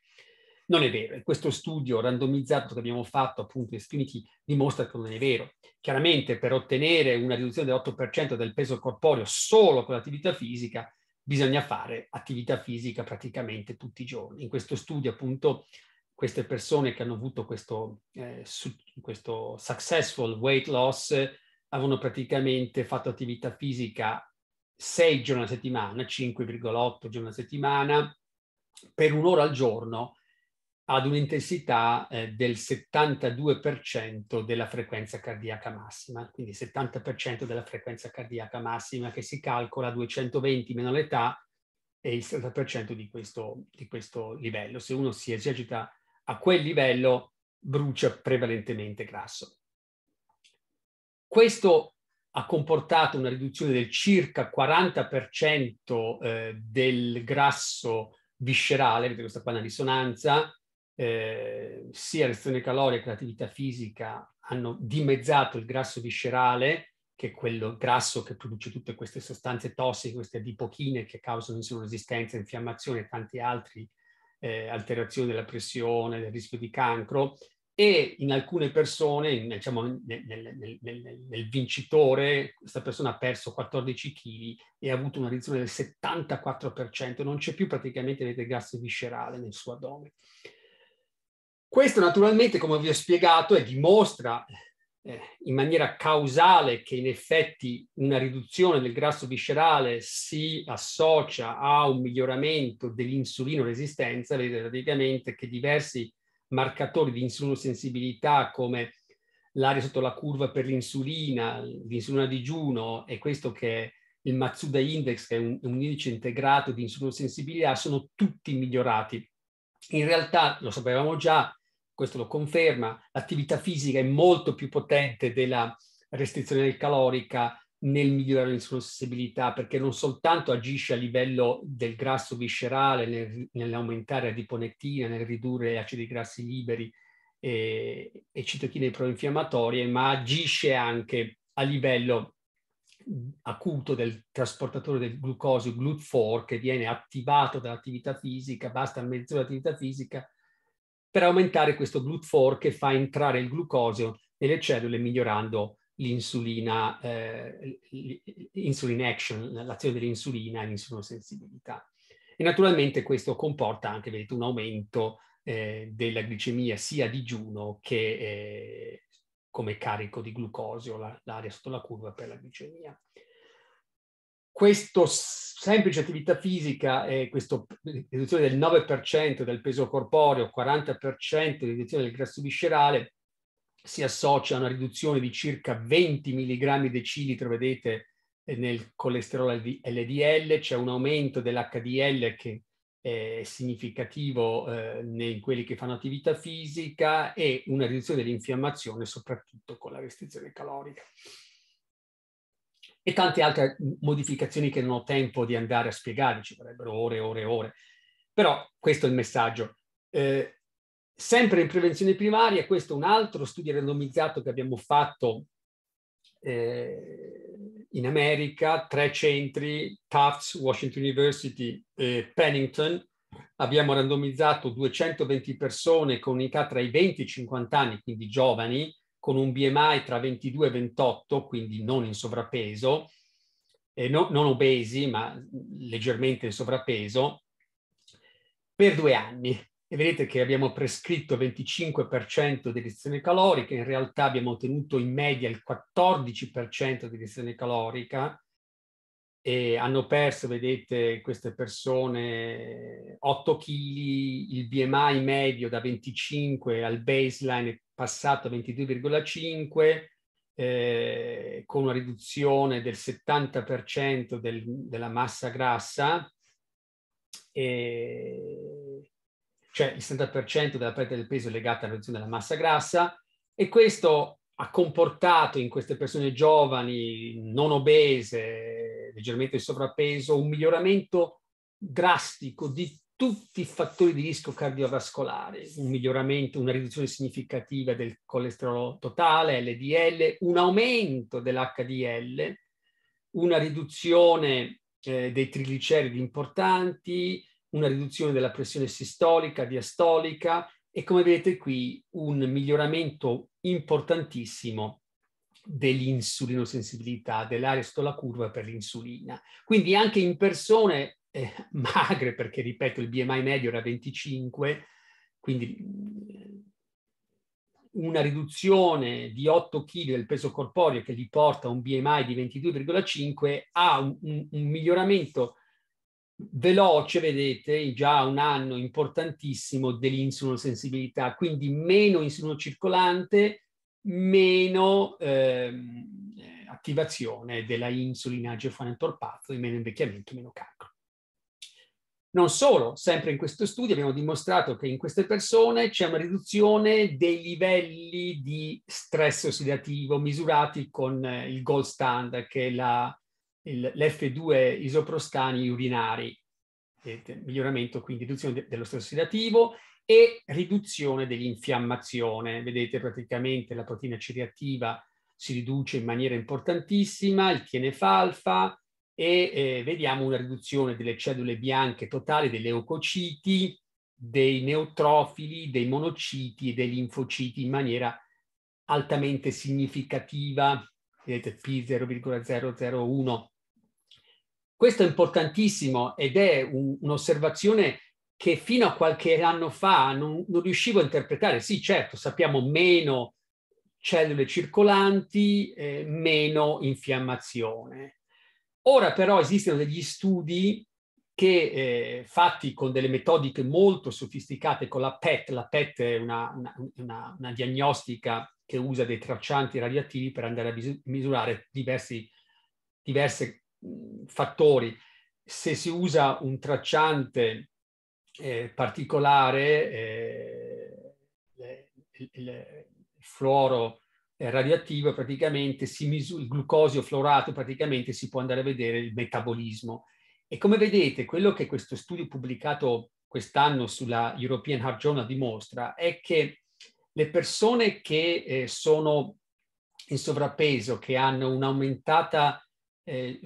Non è vero, e questo studio randomizzato che abbiamo fatto appunto in Spinity dimostra che non è vero. Chiaramente per ottenere una riduzione dell'8% del peso corporeo solo con l'attività fisica bisogna fare attività fisica praticamente tutti i giorni. In questo studio appunto queste persone che hanno avuto questo, eh, su, questo successful weight loss avevano praticamente fatto attività fisica sei giorni alla settimana, 5,8 giorni alla settimana, per un'ora al giorno ad un'intensità eh, del 72% della frequenza cardiaca massima, quindi 70% della frequenza cardiaca massima che si calcola a 220 meno l'età e il 70% di questo, di questo livello. Se uno si esercita a quel livello brucia prevalentemente grasso. Questo ha comportato una riduzione del circa 40% eh, del grasso viscerale, vedete questa qua è una risonanza, eh, sia restrizione calorica che l'attività fisica hanno dimezzato il grasso viscerale, che è quello grasso che produce tutte queste sostanze tossiche, queste adipochine che causano insulino resistenza, infiammazione e tante altre eh, alterazioni della pressione, del rischio di cancro, e in alcune persone, in, diciamo, nel, nel, nel, nel, vincitore, questa persona ha perso 14 kg e ha avuto una riduzione del 74%, non c'è più praticamente avete grasso viscerale nel suo addome. Questo naturalmente, come vi ho spiegato, è, dimostra eh, in maniera causale che in effetti una riduzione del grasso viscerale si associa a un miglioramento dell'insulino resistenza, vedete praticamente che diversi marcatori di insulinosensibilità come l'area sotto la curva per l'insulina, l'insulina a digiuno e questo che è il Matsuda Index, che è un, un indice integrato di insulinosensibilità, sono tutti migliorati. In realtà, lo sapevamo già, questo lo conferma, l'attività fisica è molto più potente della restrizione calorica nel migliorare le sensibilità, perché non soltanto agisce a livello del grasso viscerale, nel, nell'aumentare la diponettina, nel ridurre gli acidi grassi liberi e, e citochine proinfiammatorie, ma agisce anche a livello acuto del trasportatore del glucosio GLUT4 che viene attivato dall'attività fisica, basta mezz'ora di attività fisica per aumentare questo GLUT4 che fa entrare il glucosio nelle cellule migliorando l'insulina, eh, insulin action, l'azione dell'insulina e l'insulinosensibilità. E naturalmente questo comporta anche, vedete, un aumento eh, della glicemia sia a digiuno che eh, come carico di glucosio, la, l'area sotto la curva per la glicemia. Questa semplice attività fisica e questa riduzione del 9% del peso corporeo, 40% di riduzione del grasso viscerale, si associa a una riduzione di circa 20 mg decilitro, vedete, eh, nel colesterolo LDL, c'è un aumento dell'HDL che è significativo eh, in quelli che fanno attività fisica e una riduzione dell'infiammazione, soprattutto con la restrizione calorica. E tante altre modificazioni che non ho tempo di andare a spiegare, ci vorrebbero ore e ore e ore. Però questo è il messaggio. Eh, Sempre in prevenzione primaria, questo è un altro studio randomizzato che abbiamo fatto eh, in America, tre centri, Tufts, Washington University e Pennington. Abbiamo randomizzato 220 persone con unità tra i 20 e i 50 anni, quindi giovani, con un BMI tra 22 e 28, quindi non in sovrappeso, eh, no, non obesi, ma leggermente in sovrappeso, per due anni e vedete che abbiamo prescritto 25% di restrizione calorica, in realtà abbiamo ottenuto in media il 14% di restrizione calorica e hanno perso, vedete, queste persone 8 kg, il BMI medio da 25 al baseline è passato a 22,5 eh, con una riduzione del 70% del, della massa grassa. E cioè il 70% della perdita del peso è legata alla riduzione della massa grassa e questo ha comportato in queste persone giovani, non obese, leggermente di sovrappeso, un miglioramento drastico di tutti i fattori di rischio cardiovascolare, un miglioramento, una riduzione significativa del colesterolo totale, LDL, un aumento dell'HDL, una riduzione eh, dei trigliceridi importanti, una riduzione della pressione sistolica, diastolica e come vedete qui un miglioramento importantissimo dell'insulinosensibilità, dell'area sotto la curva per l'insulina. Quindi anche in persone eh, [LAUGHS] magre, perché ripeto il BMI medio era 25, quindi eh, una riduzione di 8 kg del peso corporeo che gli porta a un BMI di 22,5 ha un, un, un miglioramento veloce, vedete, già un anno importantissimo dell'insulosensibilità, quindi meno insulino circolante, meno ehm, attivazione della insulina geofanentorpato, meno invecchiamento, meno cancro. Non solo, sempre in questo studio abbiamo dimostrato che in queste persone c'è una riduzione dei livelli di stress ossidativo misurati con eh, il gold standard, che è la il, l'F2 isoprostani urinari, eh, miglioramento quindi riduzione de- dello stress ossidativo e riduzione dell'infiammazione. Vedete praticamente la proteina C reattiva si riduce in maniera importantissima, il TNF-alfa e eh, vediamo una riduzione delle cellule bianche totali, degli leucociti, dei neutrofili, dei monociti e dei linfociti in maniera altamente significativa. Vedete P0,001 questo è importantissimo ed è un, un'osservazione che fino a qualche anno fa non, non, riuscivo a interpretare. Sì, certo, sappiamo meno cellule circolanti, eh, meno infiammazione. Ora però esistono degli studi che eh, fatti con delle metodiche molto sofisticate, con la PET, la PET è una, una, una, una diagnostica che usa dei traccianti radioattivi per andare a misurare diversi, diverse fattori. Se si usa un tracciante eh, particolare, eh, il, il, fluoro radioattivo praticamente si misura, il glucosio fluorato praticamente si può andare a vedere il metabolismo. E come vedete, quello che questo studio pubblicato quest'anno sulla European Heart Journal dimostra è che le persone che eh, sono in sovrappeso, che hanno un'aumentata eh,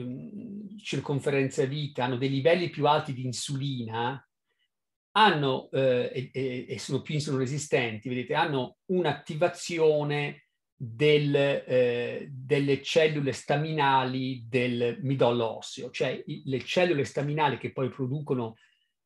circonferenza vita, hanno dei livelli più alti di insulina, hanno, eh, e, e, sono più insulino resistenti, vedete, hanno un'attivazione del, eh, delle cellule staminali del midollo osseo, cioè i, le cellule staminali che poi producono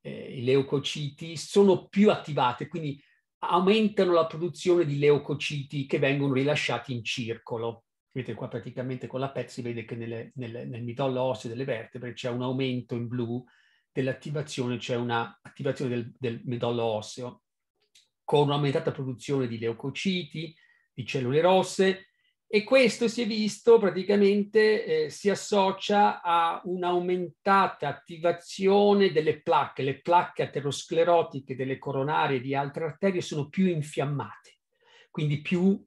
eh, i leucociti sono più attivate, quindi aumentano la produzione di leucociti che vengono rilasciati in circolo. Vedete qua praticamente con la PET si vede che nelle, nelle, nel midollo osseo delle vertebre c'è un aumento in blu dell'attivazione, c'è cioè un'attivazione del, del midollo osseo con un'aumentata produzione di leucociti, di cellule rosse, e questo si è visto praticamente eh, si associa a un'aumentata attivazione delle placche. Le placche aterosclerotiche delle coronarie e di altre arterie sono più infiammate, quindi più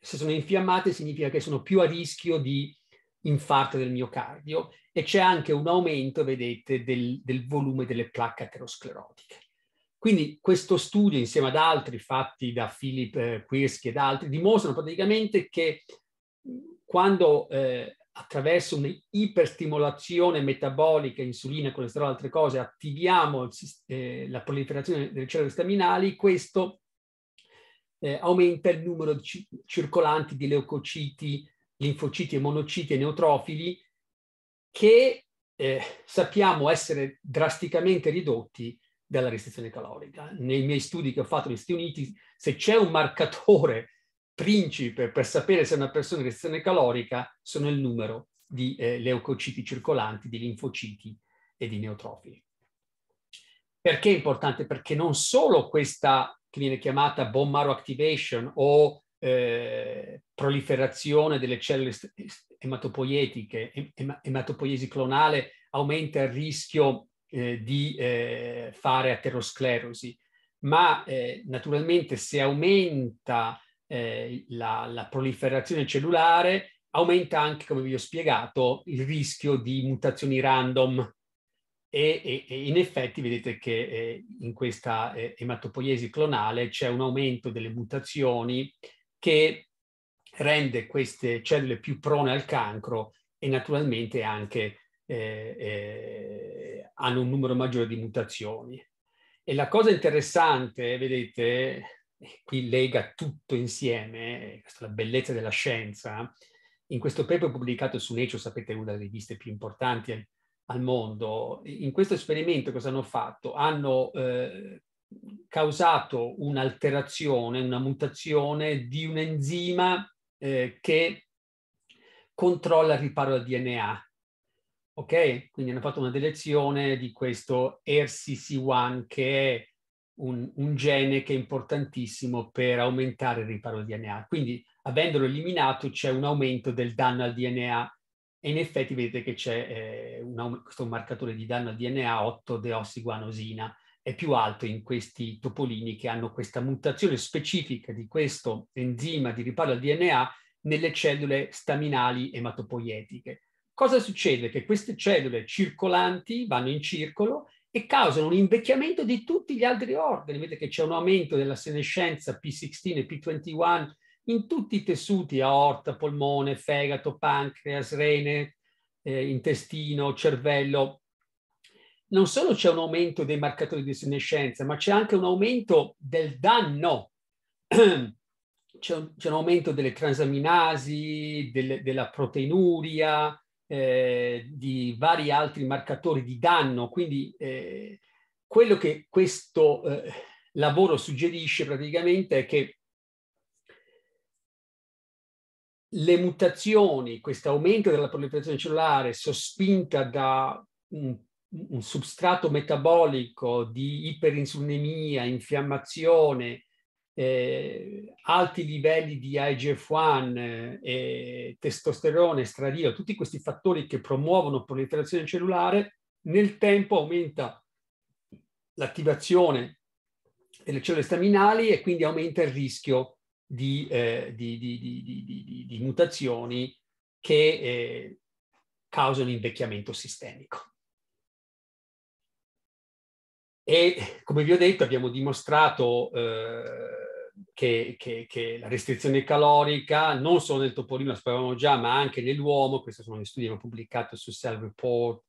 se sono infiammate significa che sono più a rischio di infarto del miocardio e c'è anche un aumento, vedete, del, del volume delle placche aterosclerotiche. Quindi questo studio, insieme ad altri fatti da Philip eh, Quirski ed altri, dimostrano praticamente che quando eh, attraverso un'iperstimolazione metabolica, insulina, colesterolo, e altre cose, attiviamo eh, la proliferazione delle cellule staminali, questo eh, aumenta il numero di circolanti di leucociti, linfociti e monociti e neutrofili che eh, sappiamo essere drasticamente ridotti dalla restrizione calorica. Nei miei studi che ho fatto negli Stati Uniti, se c'è un marcatore principe per sapere se una persona è in restrizione calorica, sono il numero di eh, leucociti circolanti, di linfociti e di neutrofili. Perché è importante? Perché non solo questa che viene chiamata bone marrow activation o eh, proliferazione delle cellule ematopoietiche, em, ematopoiesi clonale, aumenta il rischio eh, di eh, fare aterosclerosi. Ma eh, naturalmente se aumenta eh, la, la proliferazione cellulare, aumenta anche, come vi ho spiegato, il rischio di mutazioni random e, e, e, in effetti vedete che eh, in questa eh, ematopoiesi clonale c'è un aumento delle mutazioni che rende queste cellule più prone al cancro e naturalmente anche eh, eh hanno un numero maggiore di mutazioni. E la cosa interessante, vedete, qui lega tutto insieme, questa è la bellezza della scienza, in questo paper pubblicato su Nature, sapete, è una delle riviste più importanti al mondo. In questo esperimento cosa hanno fatto? Hanno eh, causato un'alterazione, una mutazione di un enzima eh, che controlla il riparo al DNA. Ok? Quindi hanno fatto una delezione di questo RCC1 che è un, un, gene che è importantissimo per aumentare il riparo al DNA. Quindi avendolo eliminato c'è un aumento del danno al DNA e in effetti vedete che c'è eh, un, questo marcatore di danno al DNA 8 deossiguanosina, è più alto in questi topolini che hanno questa mutazione specifica di questo enzima di riparo al DNA nelle cellule staminali ematopoietiche. Cosa succede? Che queste cellule circolanti vanno in circolo e causano un invecchiamento di tutti gli altri organi. Vedete che c'è un aumento della senescenza P16 e P21 in tutti i tessuti, aorta, polmone, fegato, pancreas, rene, eh, intestino, cervello. Non solo c'è un aumento dei marcatori di senescenza, ma c'è anche un aumento del danno. [CLEARS THROAT] C'è un, c'è un, aumento delle transaminasi, del, della proteinuria, eh, di vari altri marcatori di danno. Quindi eh, quello che questo eh, lavoro suggerisce praticamente è che le mutazioni, questo aumento della proliferazione cellulare sospinta da un, un substrato metabolico di iperinsulinemia, infiammazione, eh, alti livelli di IGF-1, eh, testosterone, stradio, tutti questi fattori che promuovono proliferazione cellulare, nel tempo aumenta l'attivazione delle cellule staminali e quindi aumenta il rischio di, eh, di, di, di mutazioni che eh, causano invecchiamento sistemico. E come vi ho detto abbiamo dimostrato eh, che, che, che, la restrizione calorica, non solo nel topolino, lo sapevamo già, ma anche nell'uomo, questi sono gli studi che abbiamo pubblicato su Cell Report,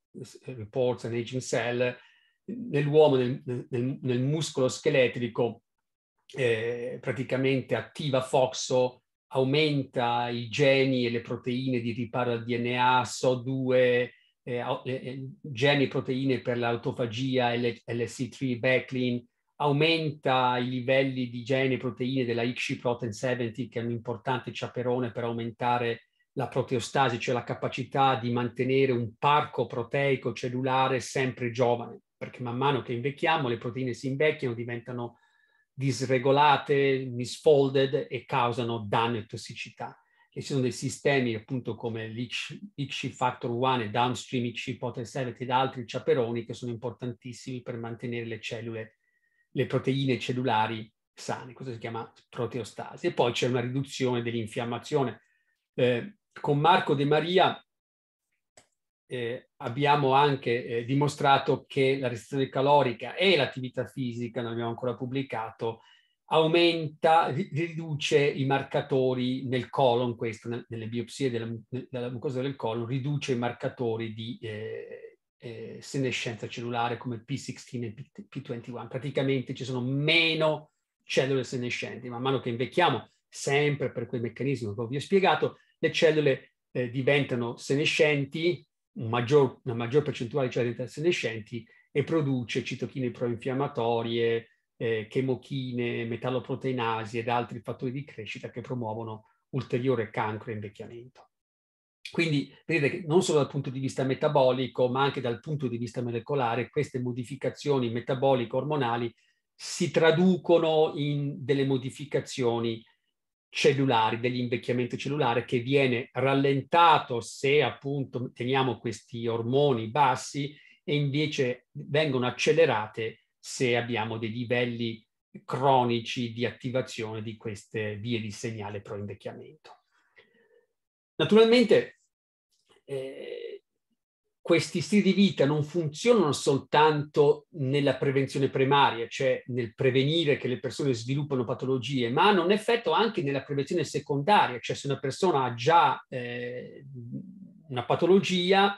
eh, Reports and Aging Cell, nell'uomo, nel, nel, nel muscolo scheletrico, eh, praticamente attiva Foxo, aumenta i geni e le proteine di riparo al DNA, SO2, eh, eh, eh, geni e proteine per l'autofagia, L- LC3, Backlin, aumenta i livelli di geni e proteine della XC Protein 70, che è un importante ciaperone per aumentare la proteostasi, cioè la capacità di mantenere un parco proteico cellulare sempre giovane, perché man mano che invecchiamo le proteine si invecchiano, diventano disregolate, misfolded e causano danno e tossicità. E ci sono dei sistemi appunto come l'IC Factor 1 e Downstream IC Potentiality ed altri ciaperoni che sono importantissimi per mantenere le cellule, le proteine cellulari sane, questo si chiama proteostasi. E poi c'è una riduzione dell'infiammazione. Eh, con Marco De Maria eh, abbiamo anche eh, dimostrato che la restrizione calorica e l'attività fisica, non abbiamo ancora pubblicato, aumenta, riduce i marcatori nel colon, questo nelle biopsie della, della mucosa del colon, riduce i marcatori di eh, eh, senescenza cellulare come P16 e P21. Praticamente ci sono meno cellule senescenti, man mano che invecchiamo, sempre per quel meccanismo che vi ho spiegato, le cellule eh, diventano senescenti, un maggior, una maggior percentuale cioè, di cellule senescenti e produce citochine proinfiammatorie, eh, chemochine, metalloproteinasi ed altri fattori di crescita che promuovono ulteriore cancro e invecchiamento. Quindi vedete che non solo dal punto di vista metabolico, ma anche dal punto di vista molecolare, queste modificazioni metabolico-ormonali si traducono in delle modificazioni cellulari, dell'invecchiamento cellulare che viene rallentato se appunto teniamo questi ormoni bassi e invece vengono accelerate se abbiamo dei livelli cronici di attivazione di queste vie di segnale pro invecchiamento. Naturalmente eh, questi stili di vita non funzionano soltanto nella prevenzione primaria, cioè nel prevenire che le persone sviluppano patologie, ma hanno un effetto anche nella prevenzione secondaria, cioè se una persona ha già eh, una patologia,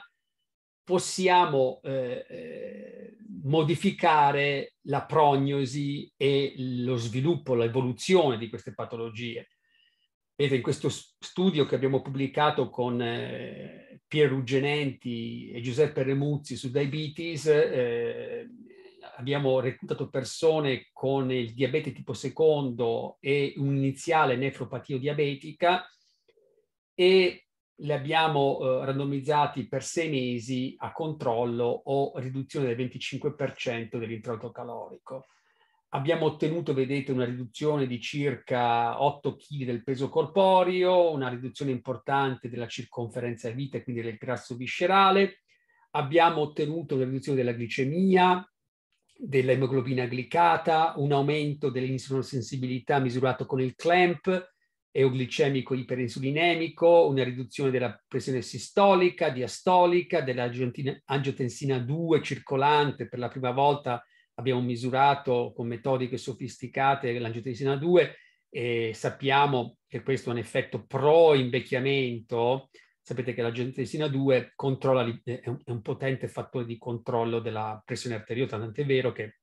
possiamo eh, modificare la prognosi e lo sviluppo, l'evoluzione di queste patologie. Vedete, in questo studio che abbiamo pubblicato con... Eh, Piero Uggenenti e Giuseppe Remuzzi su Diabetes, eh, abbiamo reclutato persone con il diabete tipo secondo e un'iniziale nefropatia diabetica e li abbiamo eh, randomizzati per sei mesi a controllo o riduzione del 25% dell'introito calorico. Abbiamo ottenuto, vedete, una riduzione di circa 8 kg del peso corporeo, una riduzione importante della circonferenza vita quindi del grasso viscerale. Abbiamo ottenuto una riduzione della glicemia, dell'emoglobina glicata, un aumento dell'insulinsensibilità misurato con il clamp, euglicemico iperinsulinemico, una riduzione della pressione sistolica, diastolica, dell'angiotensina 2 circolante per la prima volta abbiamo misurato con metodiche sofisticate l'angiotensina 2 e sappiamo che questo ha un effetto pro-invecchiamento. Sapete che l'angiotensina 2 controlla, è un potente fattore di controllo della pressione arteriosa, tant'è vero che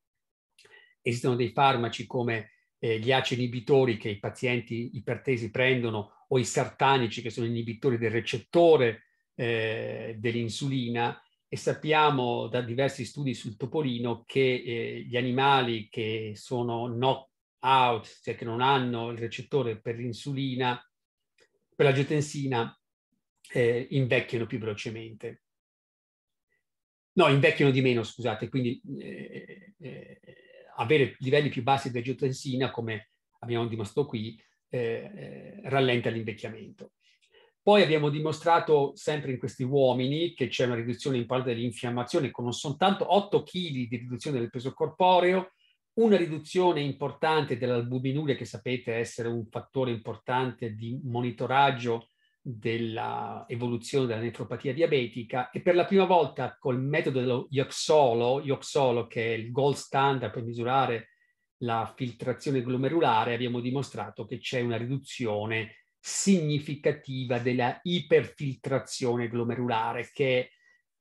esistono dei farmaci come eh, gli ACE inibitori che i pazienti ipertesi prendono o i sartanici che sono inibitori del recettore eh, dell'insulina e sappiamo da diversi studi sul topolino che eh, gli animali che sono not out, cioè che non hanno il recettore per l'insulina, per la geotensina, eh, invecchiano più velocemente. No, invecchiano di meno, scusate, quindi eh, eh, avere livelli più bassi di geotensina, come abbiamo dimostrato qui, eh, eh, rallenta l'invecchiamento. Poi abbiamo dimostrato sempre in questi uomini che c'è una riduzione in parte dell'infiammazione ecco, con soltanto 8 kg di riduzione del peso corporeo, una riduzione importante dell'albuminuria che sapete essere un fattore importante di monitoraggio dell'evoluzione della nefropatia diabetica e per la prima volta col metodo dello Ioxolo, Ioxolo che è il gold standard per misurare la filtrazione glomerulare, abbiamo dimostrato che c'è una riduzione significativa della iperfiltrazione glomerulare, che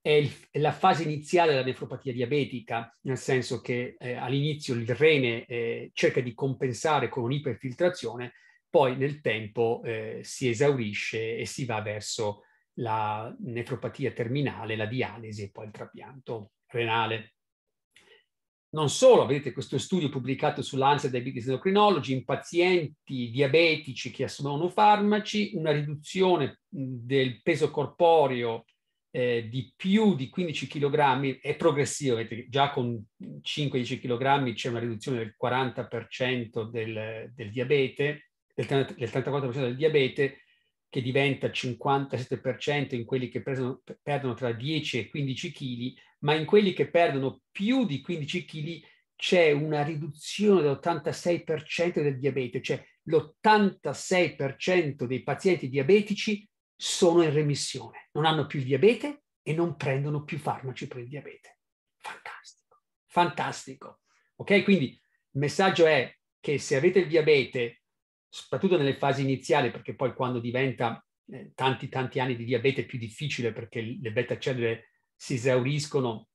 è il, la fase iniziale della nefropatia diabetica, nel senso che eh, all'inizio il rene eh, cerca di compensare con un'iperfiltrazione, poi nel tempo eh, si esaurisce e si va verso la nefropatia terminale, la dialisi e poi il trapianto renale. Non solo, vedete questo studio pubblicato sull'ansia dei Diabetes endocrinologi in pazienti diabetici che assumono farmaci, una riduzione del peso corporeo eh, di più di 15 kg è progressiva, vedete, già con 5-10 kg c'è una riduzione del 40% del, del diabete, del, del 34% del diabete, che diventa 57% in quelli che preso, perdono tra 10 e 15 kg, ma in quelli che perdono più di 15 kg c'è una riduzione dell'86% del diabete, cioè l'86% dei pazienti diabetici sono in remissione, non hanno più il diabete e non prendono più farmaci per il diabete. Fantastico, fantastico. Ok, quindi il messaggio è che se avete il diabete, soprattutto nelle fasi iniziali, perché poi quando diventa eh, tanti tanti anni di diabete è più difficile perché le beta cellule si esauriscono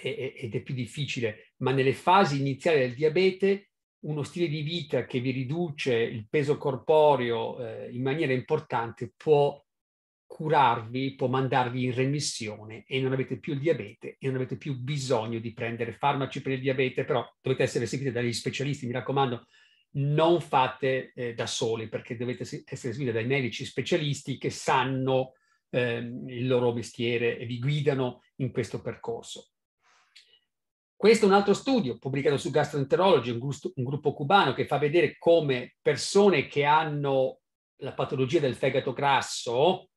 ed è più difficile, ma nelle fasi iniziali del diabete uno stile di vita che vi riduce il peso corporeo eh, in maniera importante può curarvi, può mandarvi in remissione e non avete più il diabete e non avete più bisogno di prendere farmaci per il diabete, però dovete essere seguiti dagli specialisti, mi raccomando, non fate eh, da soli perché dovete essere seguiti dai medici specialisti che sanno eh, il loro mestiere e vi guidano in questo percorso. Questo è un altro studio pubblicato su Gastroenterology, un, un gruppo cubano che fa vedere come persone che hanno la patologia del fegato grasso,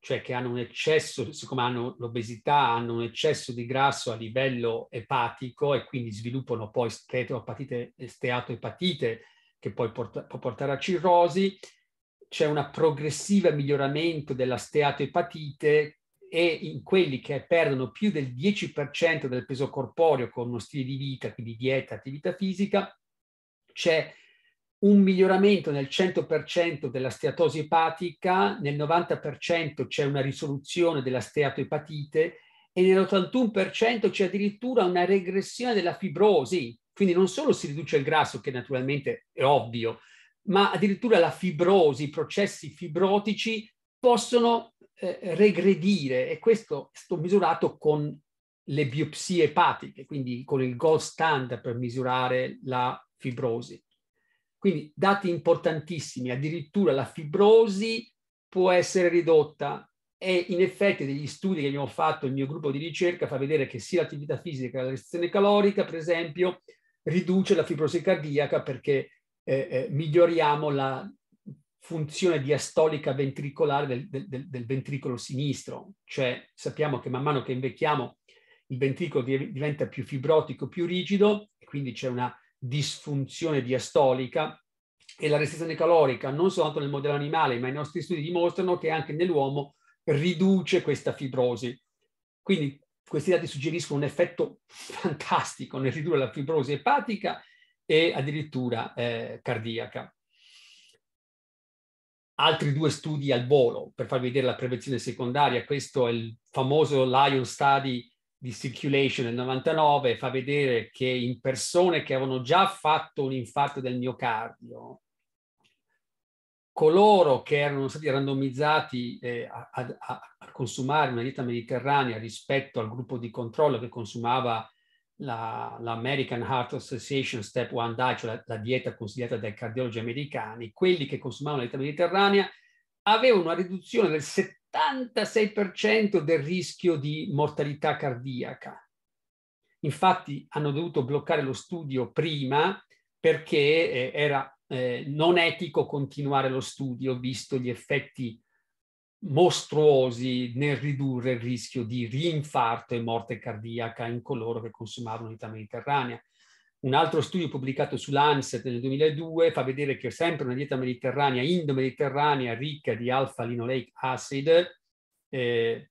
cioè che hanno un eccesso, siccome hanno l'obesità, hanno un eccesso di grasso a livello epatico e quindi sviluppano poi steatopatite, steatoepatite che poi porta, può portare a cirrosi, c'è un progressivo miglioramento della steatoepatite e in quelli che perdono più del 10% del peso corporeo con uno stile di vita, quindi dieta, attività fisica, c'è un miglioramento nel 100% della steatosi epatica, nel 90% c'è una risoluzione della steatoepatite e nell'81% c'è addirittura una regressione della fibrosi. Quindi non solo si riduce il grasso, che naturalmente è ovvio, ma addirittura la fibrosi, i processi fibrotici possono eh, regredire e questo è stato misurato con le biopsie epatiche, quindi con il gold standard per misurare la fibrosi. Quindi dati importantissimi, addirittura la fibrosi può essere ridotta e in effetti degli studi che abbiamo fatto, il mio gruppo di ricerca fa vedere che sia l'attività fisica che la restrizione calorica, per esempio, riduce la fibrosi cardiaca perché eh, eh, miglioriamo la funzione diastolica ventricolare del, del, del, ventricolo sinistro, cioè sappiamo che man mano che invecchiamo il ventricolo diventa più fibrotico, più rigido, e quindi c'è una disfunzione diastolica e la restrizione calorica, non soltanto nel modello animale, ma i nostri studi dimostrano che anche nell'uomo riduce questa fibrosi. Quindi questi dati suggeriscono un effetto [LAUGHS] fantastico nel ridurre la fibrosi epatica e addirittura eh, cardiaca. Altri due studi al volo per farvi vedere la prevenzione secondaria. Questo è il famoso Lion Study di Circulation del 99, fa vedere che in persone che avevano già fatto un infarto del miocardio, coloro che erano stati randomizzati eh, a, a, a, consumare una dieta mediterranea rispetto al gruppo di controllo che consumava la, l'American Heart Association Step 1 Diet, cioè la, la, dieta consigliata dai cardiologi americani, quelli che consumavano la dieta mediterranea avevano una riduzione del 76% del rischio di mortalità cardiaca. Infatti hanno dovuto bloccare lo studio prima perché eh, era eh, non etico continuare lo studio visto gli effetti mostruosi nel ridurre il rischio di rinfarto e morte cardiaca in coloro che consumavano unità mediterranea. Un altro studio pubblicato su Lancet nel 2002 fa vedere che sempre una dieta mediterranea, indomediterranea, ricca di alfa-linoleic acid, eh,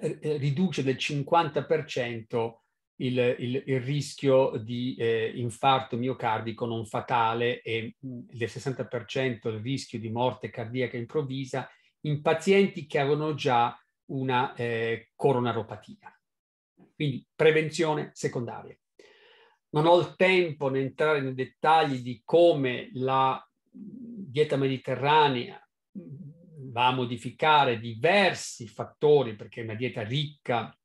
eh, riduce del 50% il, il, il, rischio di eh, infarto miocardico non fatale e mm, del 60% il rischio di morte cardiaca improvvisa in pazienti che avevano già una eh, coronaropatia. Quindi prevenzione secondaria. Non ho il tempo di entrare nei dettagli di come la dieta mediterranea mm, va a modificare diversi fattori, perché è una dieta ricca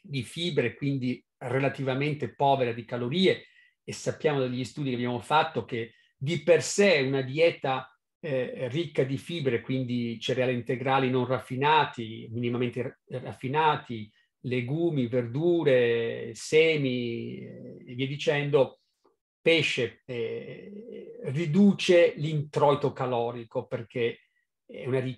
di fibre, quindi relativamente povera di calorie, e sappiamo dagli studi che abbiamo fatto che di per sé una dieta eh, ricca di fibre, quindi cereali integrali non raffinati, minimamente eh, raffinati, legumi, verdure, semi eh, e via dicendo, pesce eh, eh, riduce l'introito calorico perché è una, di,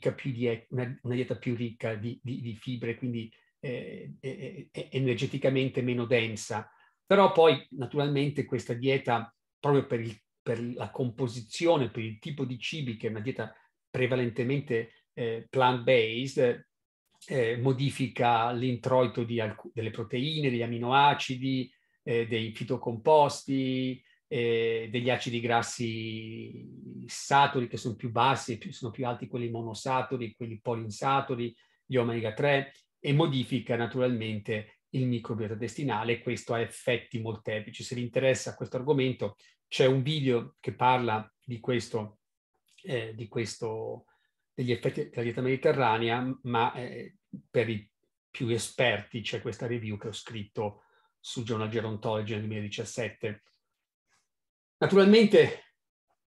una, una dieta più ricca di, di, di fibre, quindi eh, è energeticamente meno densa. Però poi naturalmente questa dieta, proprio per il per la composizione, per il tipo di cibi che è una dieta prevalentemente eh, plant-based, eh, modifica l'introito alc- delle proteine, degli aminoacidi, eh, dei fitocomposti, eh, degli acidi grassi saturi che sono più bassi, più, sono più alti quelli monosaturi, quelli polinsaturi, gli omega 3 e modifica naturalmente il microbiota intestinale, questo ha effetti molteplici. Se vi interessa questo argomento, c'è un video che parla di questo, eh, di questo degli effetti della dieta mediterranea, ma eh, per i più esperti c'è questa review che ho scritto su Journal Gerontology nel 2017. Naturalmente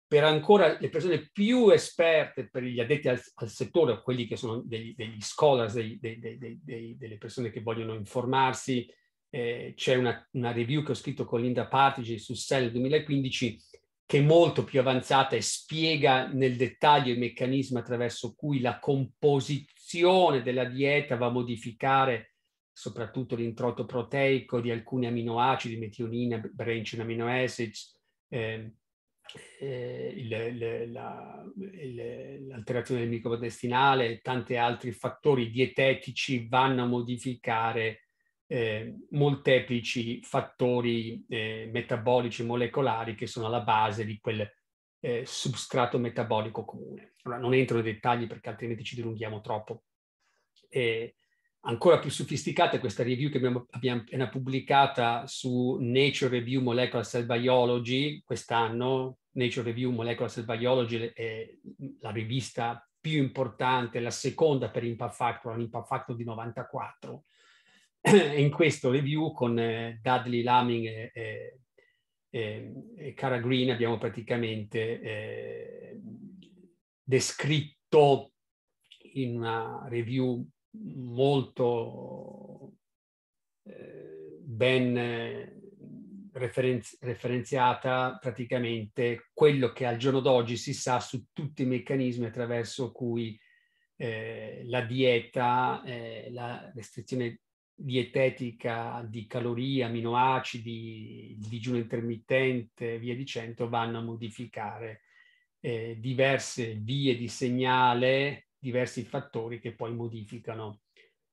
per ancora le persone più esperte, per gli addetti al, al settore, quelli che sono degli, degli scholars, dei, dei, dei, delle persone che vogliono informarsi, eh, c'è una, una, review che ho scritto con Linda Partigi su Cell 2015 che è molto più avanzata e spiega nel dettaglio i meccanismi attraverso cui la composizione della dieta va a modificare soprattutto l'introto proteico di alcuni aminoacidi, metionina, branching amino acids, eh, eh, il, il, la, il, l'alterazione del microintestinale e tanti altri fattori dietetici vanno a modificare eh, molteplici fattori eh, metabolici molecolari che sono alla base di quel eh, substrato metabolico comune. Allora, non entro nei dettagli perché altrimenti ci dilunghiamo troppo. E ancora più sofisticata è questa review che abbiamo, abbiamo appena pubblicata su Nature Review Molecular Cell Biology quest'anno. Nature Review Molecular Cell Biology è la rivista più importante, la seconda per impact factor, un impact factor di 94 [COUGHS] in questo review con eh, Dudley Laming e, e, e, Cara Green abbiamo praticamente eh, descritto in una review molto eh, ben eh, referenz- referenziata praticamente quello che al giorno d'oggi si sa su tutti i meccanismi attraverso cui eh, la dieta, eh, la restrizione dietetica di calorie, aminoacidi, digiuno intermittente, via dicendo, vanno a modificare eh, diverse vie di segnale, diversi fattori che poi modificano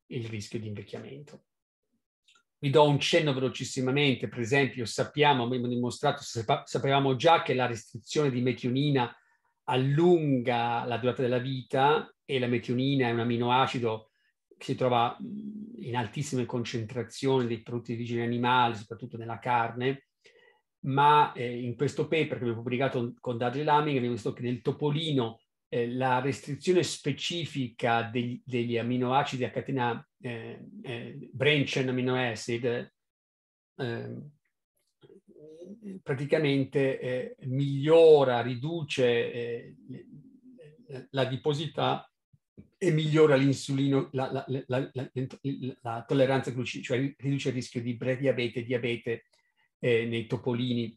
il rischio di invecchiamento. Vi do un cenno velocissimamente, per esempio sappiamo, abbiamo dimostrato, sapevamo già che la restrizione di metionina allunga la durata della vita e la metionina è un aminoacido si trova in altissime concentrazioni dei prodotti di origine animale, soprattutto nella carne, ma eh, in questo paper che abbiamo pubblicato con Dudley Laming abbiamo visto che nel topolino eh, la restrizione specifica degli, degli aminoacidi a catena eh, eh, branch amino acid ehm, praticamente eh, migliora, riduce eh, la l'adiposità e migliora l'insulino, la, la, la, la tolleranza glucide, cioè riduce il rischio di prediabete e diabete eh, nei topolini.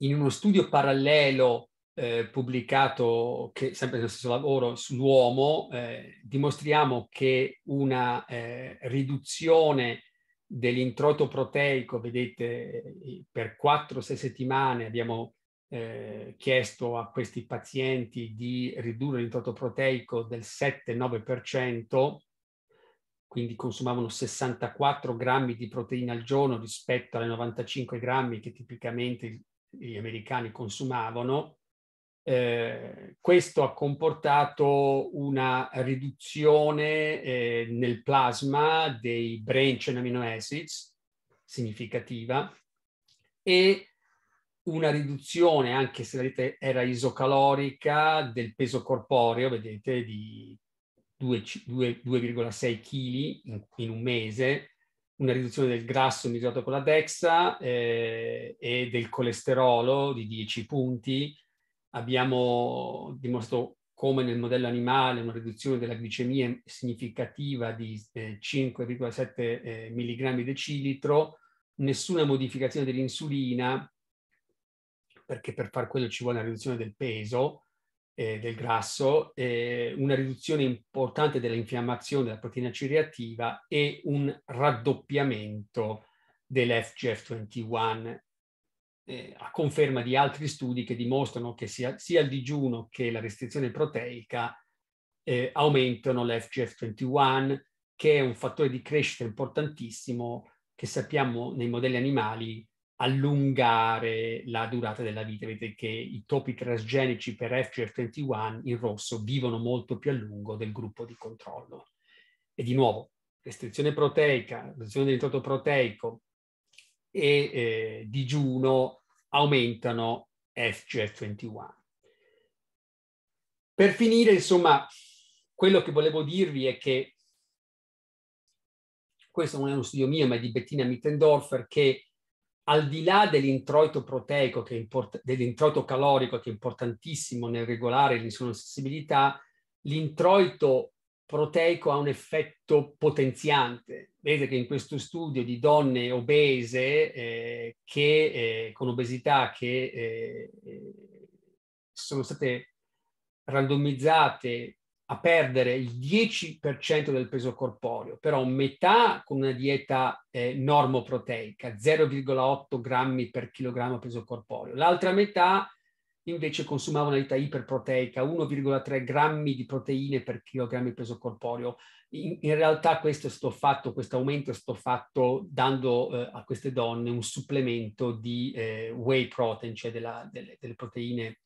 In uno studio parallelo eh, pubblicato, che, sempre nello stesso lavoro, sull'uomo, eh, dimostriamo che una eh, riduzione dell'introito proteico, vedete, eh, per 4-6 settimane abbiamo eh, chiesto a questi pazienti di ridurre l'introito proteico del 7-9%, quindi consumavano 64 grammi di proteina al giorno rispetto alle 95 grammi che tipicamente gli americani consumavano, eh, questo ha comportato una riduzione eh, nel plasma dei brain chain amino acids significativa e una riduzione, anche se la dieta era isocalorica, del peso corporeo, vedete, di 2,6 kg in, in, un mese, una riduzione del grasso misurato con la DEXA eh, e del colesterolo di 10 punti. Abbiamo dimostrato come nel modello animale una riduzione della glicemia significativa di eh, 5,7 eh, mg decilitro, nessuna modificazione dell'insulina, perché per far quello ci vuole una riduzione del peso, eh, del grasso, eh, una riduzione importante dell'infiammazione della proteina C reattiva e un raddoppiamento dell'FGF21 eh, a conferma di altri studi che dimostrano che sia, sia il digiuno che la restrizione proteica eh, aumentano l'FGF21, che è un fattore di crescita importantissimo che sappiamo nei modelli animali allungare la durata della vita. Vedete che i topi transgenici per FGF21 in rosso vivono molto più a lungo del gruppo di controllo. E di nuovo, restrizione proteica, restrizione dell'introito proteico e eh, digiuno aumentano FGF21. Per finire, insomma, quello che volevo dirvi è che questo non è uno studio mio, ma è di Bettina Mittendorfer, che al di là dell'introito proteico, che import- dell'introito calorico che è importantissimo nel regolare l'insulinosensibilità, l'introito proteico ha un effetto potenziante. Vedete che in questo studio di donne obese eh, che, eh, con obesità che eh, sono state randomizzate a perdere il 10% del peso corporeo, però metà con una dieta eh, normoproteica, 0,8 grammi per chilogrammo peso corporeo, l'altra metà invece consumava una dieta iperproteica, 1,3 grammi di proteine per chilogrammo peso corporeo. In, in realtà questo è stato fatto, questo aumento è stato fatto dando eh, a queste donne un supplemento di eh, whey protein, cioè della, delle, delle proteine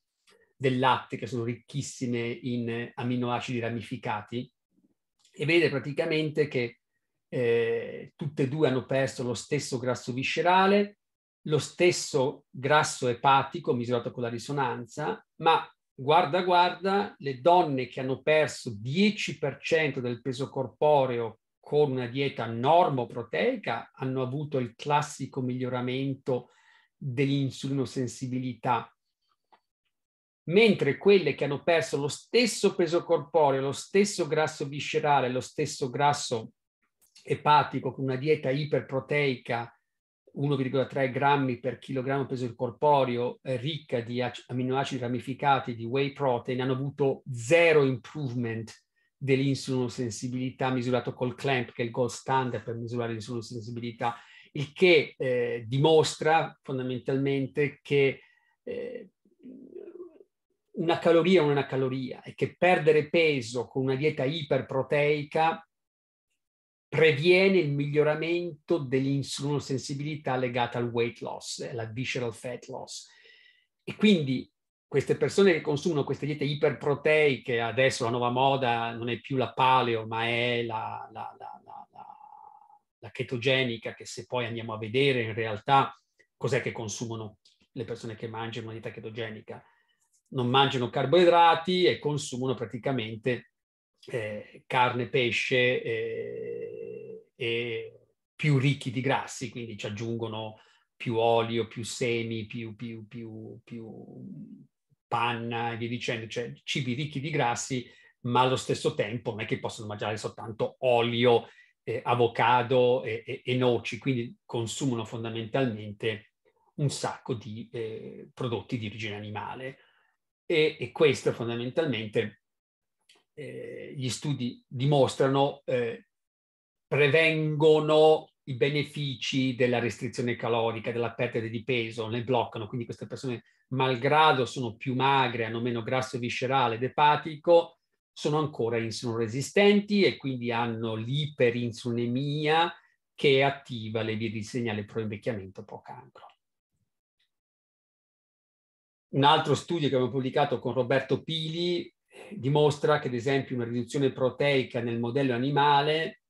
del latte che sono ricchissime in aminoacidi ramificati e vede praticamente che eh, tutte e due hanno perso lo stesso grasso viscerale, lo stesso grasso epatico misurato con la risonanza, ma guarda guarda, le donne che hanno perso 10% del peso corporeo con una dieta normoproteica hanno avuto il classico miglioramento dell'insulinosensibilità mentre quelle che hanno perso lo stesso peso corporeo, lo stesso grasso viscerale, lo stesso grasso epatico con una dieta iperproteica 1,3 grammi per chilogrammo peso corporeo eh, ricca di amminoacidi ramificati di whey protein hanno avuto zero improvement dell'insulosensibilità misurato col clamp che è il gold standard per misurare l'insulosensibilità il che eh, dimostra fondamentalmente che eh, una caloria è una caloria e che perdere peso con una dieta iperproteica previene il miglioramento dell'insulinosensibilità legata al weight loss, alla eh, visceral fat loss. E quindi queste persone che consumano queste diete iperproteiche, adesso la nuova moda non è più la paleo, ma è la, la, la, la chetogenica, che se poi andiamo a vedere in realtà cos'è che consumano le persone che mangiano una dieta chetogenica non mangiano carboidrati e consumano praticamente eh, carne, pesce eh, e più ricchi di grassi, quindi ci aggiungono più olio, più semi, più, più, più, più panna e via dicendo, cioè cibi ricchi di grassi, ma allo stesso tempo non è che possono mangiare soltanto olio, eh, avocado e, e, e, noci, quindi consumano fondamentalmente un sacco di eh, prodotti di origine animale e, e questo fondamentalmente eh, gli studi dimostrano eh, prevengono i benefici della restrizione calorica, della perdita di peso, le bloccano, quindi queste persone malgrado sono più magre, hanno meno grasso viscerale ed epatico, sono ancora insulino resistenti e quindi hanno l'iperinsulinemia che attiva le vie di segnale pro invecchiamento pro cancro. Un altro studio che abbiamo pubblicato con Roberto Pili eh, dimostra che, ad esempio, una riduzione proteica nel modello animale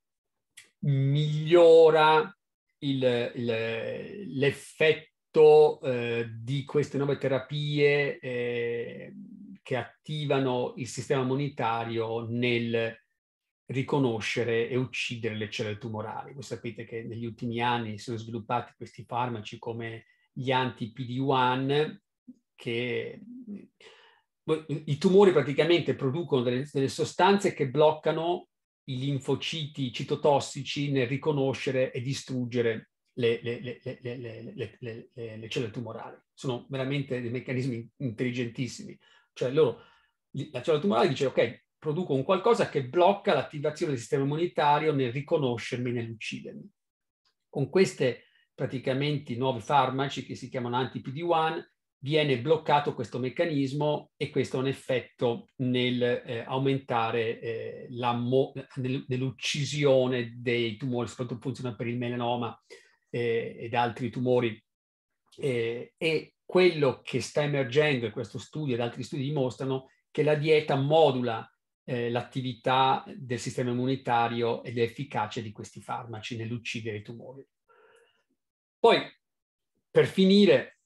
migliora il, il, l'effetto eh, di queste nuove terapie eh, che attivano il sistema immunitario nel riconoscere e uccidere le cellule tumorali. Voi sapete che negli ultimi anni si sono sviluppati questi farmaci come gli anti-PD1 che boh, i tumori praticamente producono delle, delle sostanze che bloccano i linfociti citotossici nel riconoscere e distruggere le, le, le, le, cellule tumorali. Sono veramente dei meccanismi intelligentissimi. Cioè loro, la cellula tumorale dice, ok, produco un qualcosa che blocca l'attivazione del sistema immunitario nel riconoscermi, nell'uccidermi. Con questi praticamente nuovi farmaci che si chiamano anti-PD1, viene bloccato questo meccanismo e questo ha un effetto nel eh, aumentare eh, nell'uccisione dei tumori, soprattutto funziona per il melanoma eh, ed altri tumori. Eh, e quello che sta emergendo, e questo studio ed altri studi dimostrano, che la dieta modula eh, l'attività del sistema immunitario ed è efficace di questi farmaci nell'uccidere i tumori. Poi, per finire,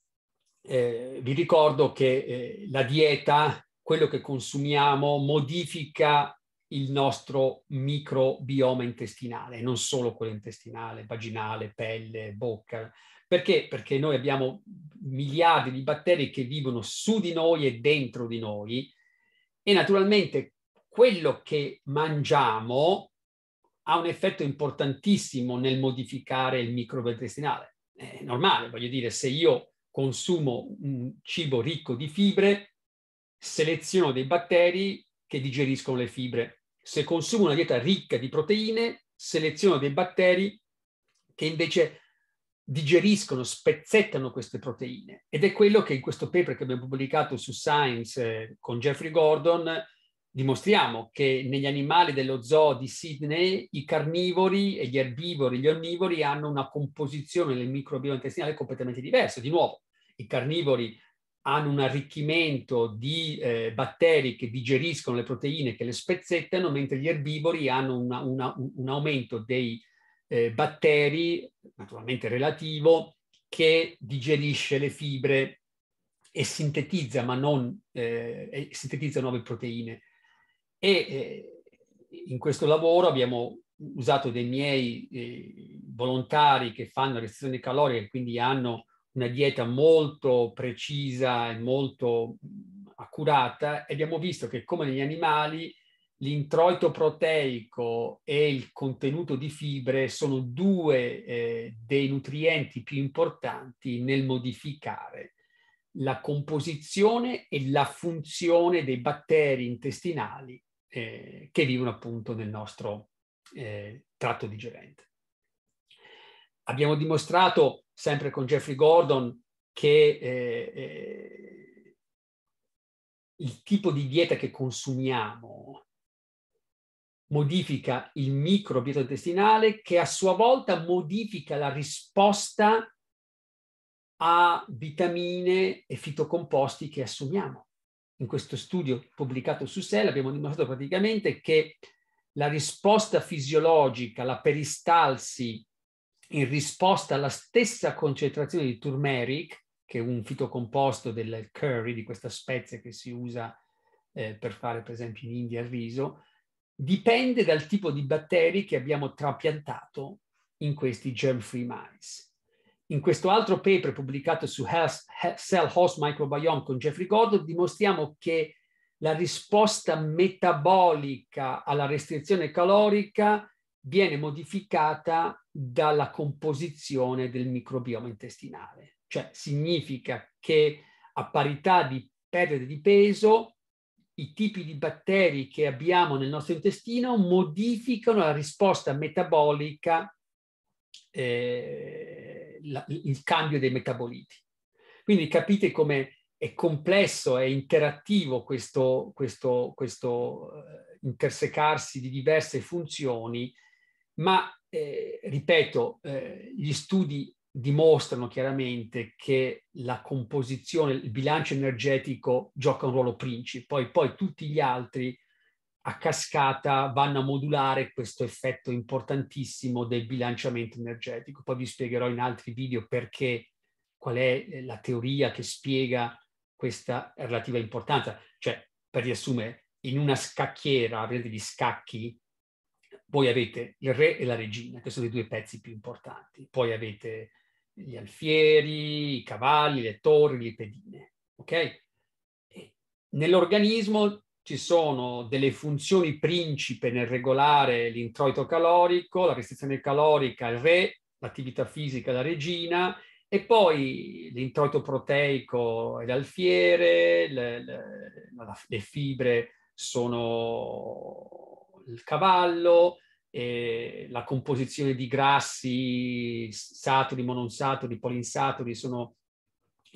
eh, vi ricordo che eh, la dieta, quello che consumiamo, modifica il nostro microbioma intestinale, non solo quello intestinale, vaginale, pelle, bocca. Perché? Perché noi abbiamo miliardi di batteri che vivono su di noi e dentro di noi e naturalmente quello che mangiamo ha un effetto importantissimo nel modificare il microbioma intestinale. È normale, voglio dire, se io consumo un cibo ricco di fibre, seleziono dei batteri che digeriscono le fibre. Se consumo una dieta ricca di proteine, seleziono dei batteri che invece digeriscono, spezzettano queste proteine. Ed è quello che in questo paper che abbiamo pubblicato su Science eh, con Jeffrey Gordon dimostriamo che negli animali dello zoo di Sydney i carnivori e gli erbivori, gli onnivori hanno una composizione del microbioma intestinale completamente diversa. Di nuovo, i carnivori hanno un arricchimento di eh, batteri che digeriscono le proteine, che le spezzettano, mentre gli erbivori hanno una, una, un aumento dei eh, batteri, naturalmente relativo, che digerisce le fibre e sintetizza, ma non eh, sintetizza nuove proteine. E eh, in questo lavoro abbiamo usato dei miei eh, volontari che fanno restrizione calorica, quindi hanno una dieta molto precisa e molto accurata e abbiamo visto che come negli animali l'introito proteico e il contenuto di fibre sono due eh, dei nutrienti più importanti nel modificare la composizione e la funzione dei batteri intestinali eh, che vivono appunto nel nostro eh, tratto digerente. Abbiamo dimostrato sempre con Jeffrey Gordon, che eh, eh, il tipo di dieta che consumiamo modifica il microbiota intestinale che a sua volta modifica la risposta a vitamine e fitocomposti che assumiamo. In questo studio pubblicato su Cell abbiamo dimostrato praticamente che la risposta fisiologica, la peristalsi in risposta alla stessa concentrazione di turmeric, che è un fitocomposto del curry, di questa spezia che si usa eh, per fare per esempio in India il riso, dipende dal tipo di batteri che abbiamo trapiantato in questi germ-free mice. In questo altro paper pubblicato su Health, Health, Cell Host Microbiome con Jeffrey Goddard dimostriamo che la risposta metabolica alla restrizione calorica viene modificata dalla composizione del microbioma intestinale. Cioè significa che a parità di perdita di peso, i tipi di batteri che abbiamo nel nostro intestino modificano la risposta metabolica, eh, la, il cambio dei metaboliti. Quindi capite come è complesso, è interattivo questo, questo, questo eh, intersecarsi di diverse funzioni ma eh, ripeto, eh, gli studi dimostrano chiaramente che la composizione, il bilancio energetico gioca un ruolo principe, poi, poi tutti gli altri a cascata vanno a modulare questo effetto importantissimo del bilanciamento energetico. Poi vi spiegherò in altri video perché, qual è eh, la teoria che spiega questa relativa importanza. Cioè, per riassumere, in una scacchiera, avete gli scacchi, voi avete il re e la regina, che sono i due pezzi più importanti. Poi avete gli alfieri, i cavalli, le torri, le pedine. Ok? Nell'organismo ci sono delle funzioni principe nel regolare l'introito calorico, la restrizione calorica, il re, l'attività fisica, la regina, e poi l'introito proteico è l'alfiere, le, le, le, fibre sono il cavallo, eh, la composizione di grassi saturi, mononsaturi, polinsaturi sono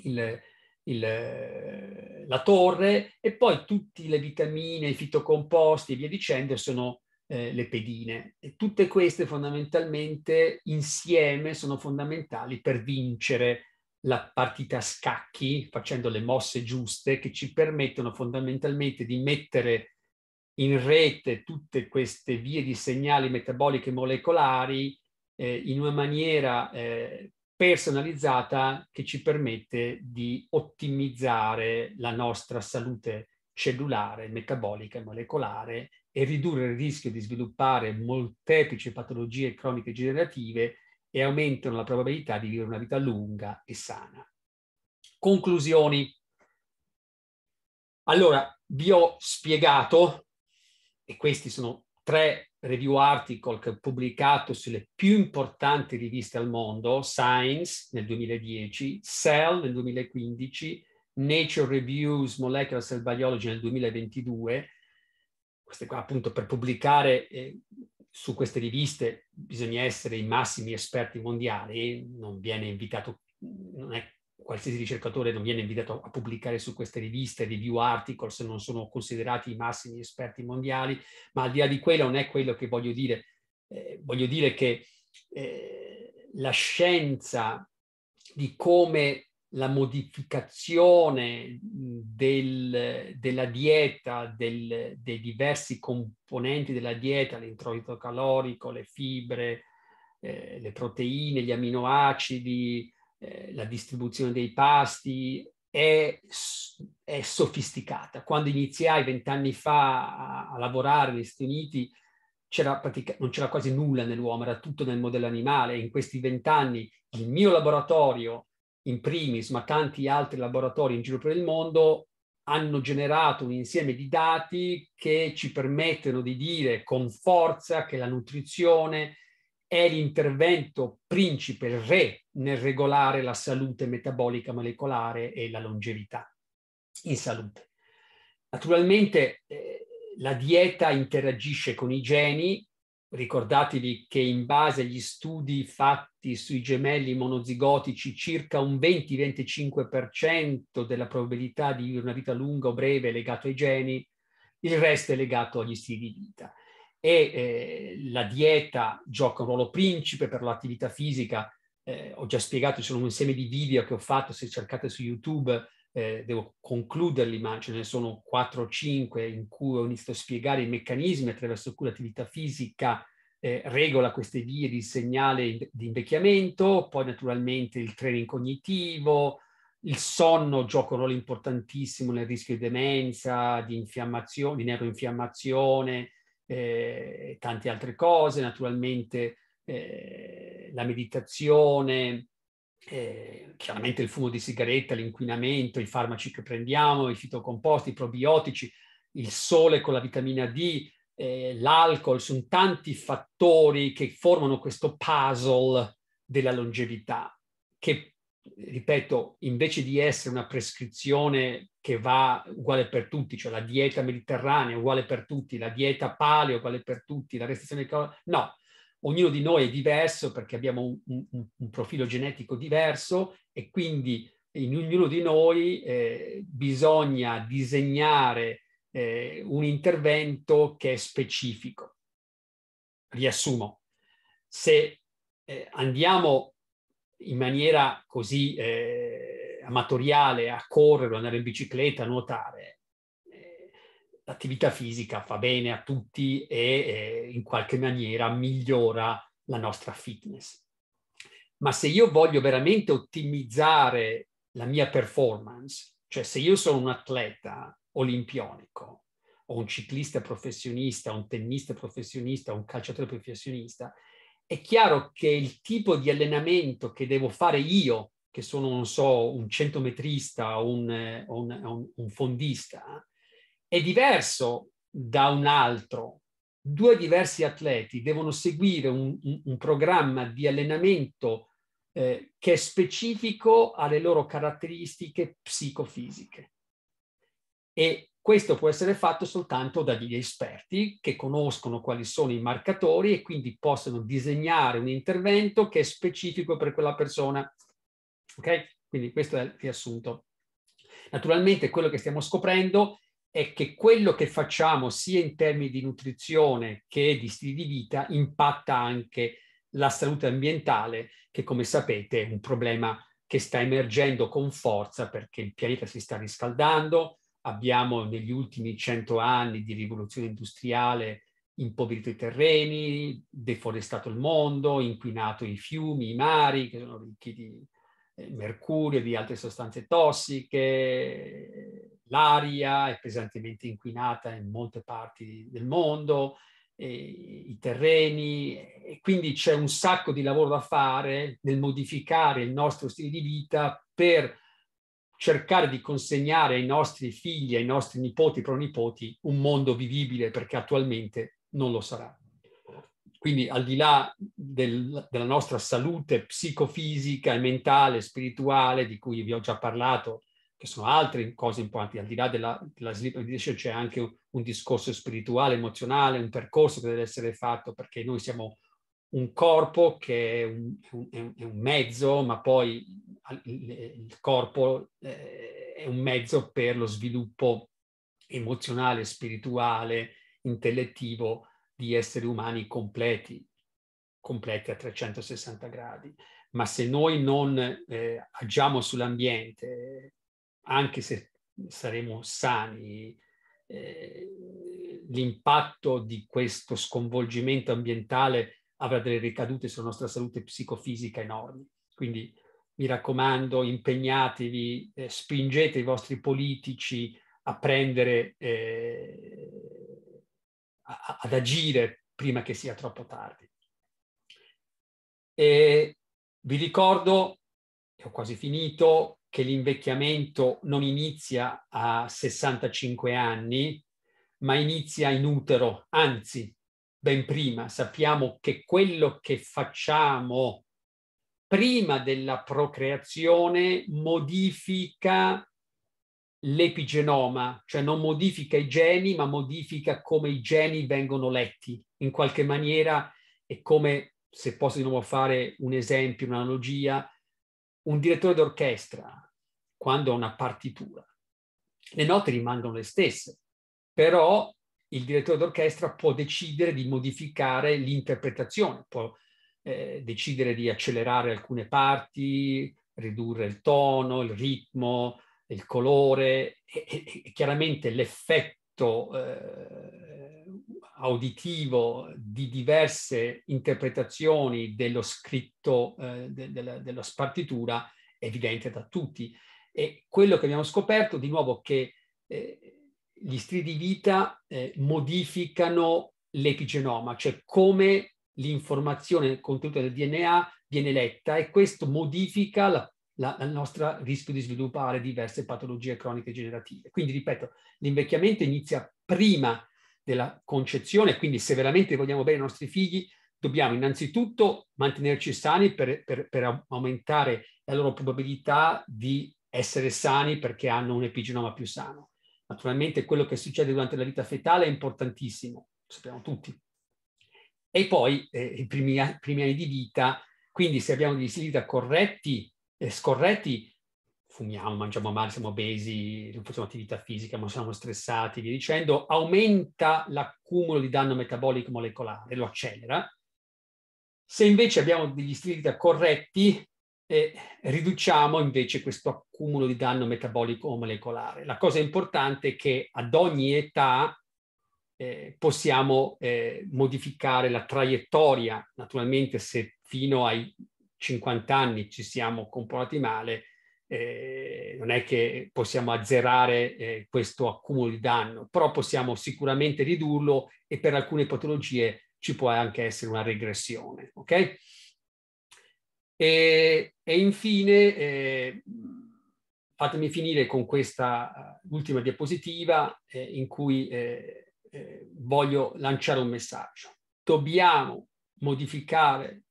il, il, la torre e poi tutte le vitamine, i fitocomposti e via dicendo sono eh, le pedine. E tutte queste fondamentalmente insieme sono fondamentali per vincere la partita a scacchi facendo le mosse giuste che ci permettono fondamentalmente di mettere in rete tutte queste vie di segnali metaboliche molecolari eh, in una maniera eh, personalizzata che ci permette di ottimizzare la nostra salute cellulare, metabolica e molecolare e ridurre il rischio di sviluppare molteplici patologie croniche generative e aumentano la probabilità di vivere una vita lunga e sana. Conclusioni. Allora, vi ho spiegato e questi sono tre review article che ho pubblicato sulle più importanti riviste al mondo, Science nel 2010, Cell nel 2015, Nature Reviews Molecular Cell Biology nel 2022, queste qua appunto per pubblicare eh, su queste riviste bisogna essere i massimi esperti mondiali, non viene invitato, non è qualsiasi ricercatore non viene invitato a pubblicare su queste riviste, review articles, non sono considerati i massimi esperti mondiali, ma al di là di quello non è quello che voglio dire. Eh, voglio dire che eh, la scienza di come la modificazione del, della dieta, del, dei diversi componenti della dieta, l'introito calorico, le fibre, eh, le proteine, gli aminoacidi, eh, la distribuzione dei pasti è, è sofisticata. Quando iniziai vent'anni fa a, a, lavorare negli Stati Uniti c'era pratica- non c'era quasi nulla nell'uomo, era tutto nel modello animale. In questi vent'anni il mio laboratorio, in primis, ma tanti altri laboratori in giro per il mondo, hanno generato un insieme di dati che ci permettono di dire con forza che la nutrizione, è l'intervento principe, il re, nel regolare la salute metabolica molecolare e la longevità in salute. Naturalmente eh, la dieta interagisce con i geni, ricordatevi che in base agli studi fatti sui gemelli monozigotici circa un 20-25% della probabilità di vivere una vita lunga o breve è legato ai geni, il resto è legato agli stili di vita e eh, la dieta gioca un ruolo principe per l'attività fisica. Eh, ho già spiegato, ci sono un insieme di video che ho fatto, se cercate su YouTube eh, devo concluderli, ma ce ne sono 4 o 5 in cui ho iniziato a spiegare i meccanismi attraverso cui l'attività fisica eh, regola queste vie di segnale di invecchiamento, poi naturalmente il training cognitivo, il sonno gioca un ruolo importantissimo nel rischio di demenza, di infiammazione, di neuroinfiammazione, eh, tante altre cose, naturalmente eh, la meditazione, eh, chiaramente il fumo di sigaretta, l'inquinamento, i farmaci che prendiamo, i fitocomposti, i probiotici, il sole con la vitamina D, eh, l'alcol, sono tanti fattori che formano questo puzzle della longevità che ripeto, invece di essere una prescrizione che va uguale per tutti, cioè la dieta mediterranea uguale per tutti, la dieta paleo uguale per tutti, la restrizione calorica, no. Ognuno di noi è diverso perché abbiamo un, un, un profilo genetico diverso e quindi in ognuno di noi eh, bisogna disegnare eh, un intervento che è specifico. Riassumo, se eh, andiamo in maniera così eh, amatoriale a correre, andare in bicicletta, a nuotare. Eh, l'attività fisica fa bene a tutti e eh, in qualche maniera migliora la nostra fitness. Ma se io voglio veramente ottimizzare la mia performance, cioè se io sono un atleta olimpionico o un ciclista professionista, un tennista professionista, un calciatore professionista, è chiaro che il tipo di allenamento che devo fare io, che sono, non so, un centometrista o un, eh, eh, un, un, fondista, è diverso da un altro. Due diversi atleti devono seguire un, un programma di allenamento eh, che è specifico alle loro caratteristiche psicofisiche. E questo può essere fatto soltanto dagli esperti che conoscono quali sono i marcatori e quindi possono disegnare un intervento che è specifico per quella persona. Ok? Quindi questo è il riassunto. Naturalmente quello che stiamo scoprendo è che quello che facciamo sia in termini di nutrizione che di stili di vita impatta anche la salute ambientale, che come sapete è un problema che sta emergendo con forza perché il pianeta si sta riscaldando, abbiamo negli ultimi cento anni di rivoluzione industriale impoverito i terreni, deforestato il mondo, inquinato i fiumi, i mari, che sono ricchi di eh, mercurio e di altre sostanze tossiche, l'aria è pesantemente inquinata in molte parti del mondo, i terreni, e quindi c'è un sacco di lavoro da fare nel modificare il nostro stile di vita per cercare di consegnare ai nostri figli, ai nostri nipoti, pronipoti, un mondo vivibile perché attualmente non lo sarà. Quindi al di là del, della nostra salute psicofisica e mentale, spirituale, di cui vi ho già parlato, che sono altre cose importanti, al di là della, della sleep meditation c'è anche un, un discorso spirituale, emozionale, un percorso che deve essere fatto perché noi siamo un corpo che è un, un, è un, mezzo, ma poi il corpo eh, è un mezzo per lo sviluppo emozionale, spirituale, intellettivo di esseri umani completi, completi a 360 gradi. Ma se noi non eh, agiamo sull'ambiente, anche se saremo sani, eh, l'impatto di questo sconvolgimento ambientale avrà delle ricadute sulla nostra salute psicofisica enormi. Quindi mi raccomando, impegnatevi, eh, spingete i vostri politici a prendere, eh, a, ad agire prima che sia troppo tardi. E vi ricordo, che ho quasi finito, che l'invecchiamento non inizia a 65 anni, ma inizia in utero, anzi ben prima, sappiamo che quello che facciamo prima della procreazione modifica l'epigenoma, cioè non modifica i geni, ma modifica come i geni vengono letti. In qualche maniera è come, se posso di nuovo fare un esempio, un'analogia, un direttore d'orchestra, quando ha una partitura, le note rimangono le stesse, però il direttore d'orchestra può decidere di modificare l'interpretazione, può eh, decidere di accelerare alcune parti, ridurre il tono, il ritmo, il colore e, e, e chiaramente l'effetto eh, auditivo di diverse interpretazioni dello scritto, eh, de, della, della partitura è evidente da tutti. E quello che abbiamo scoperto, di nuovo, è che eh, gli stili di vita eh, modificano l'epigenoma, cioè come l'informazione contenuta nel DNA viene letta e questo modifica la, la, la nostra rischio di sviluppare diverse patologie croniche generative. Quindi, ripeto, l'invecchiamento inizia prima della concezione, quindi se veramente vogliamo bene i nostri figli, dobbiamo innanzitutto mantenerci sani per, per, per aumentare la loro probabilità di essere sani perché hanno un epigenoma più sano Naturalmente quello che succede durante la vita fetale è importantissimo, lo sappiamo tutti. E poi eh, i primi, primi, anni di vita, quindi se abbiamo degli stili di vita corretti e eh, scorretti, fumiamo, mangiamo male, siamo obesi, non facciamo attività fisica, ma siamo stressati, via dicendo, aumenta l'accumulo di danno metabolico molecolare, lo accelera. Se invece abbiamo degli stili di vita corretti, e riduciamo invece questo accumulo di danno metabolico o molecolare. La cosa importante è che ad ogni età eh, possiamo eh, modificare la traiettoria, naturalmente se fino ai 50 anni ci siamo comportati male, eh, non è che possiamo azzerare eh, questo accumulo di danno, però possiamo sicuramente ridurlo e per alcune patologie ci può anche essere una regressione. Okay? E, e infine, eh, fatemi finire con questa eh, ultima diapositiva eh, in cui eh, eh, voglio lanciare un messaggio. Dobbiamo modificare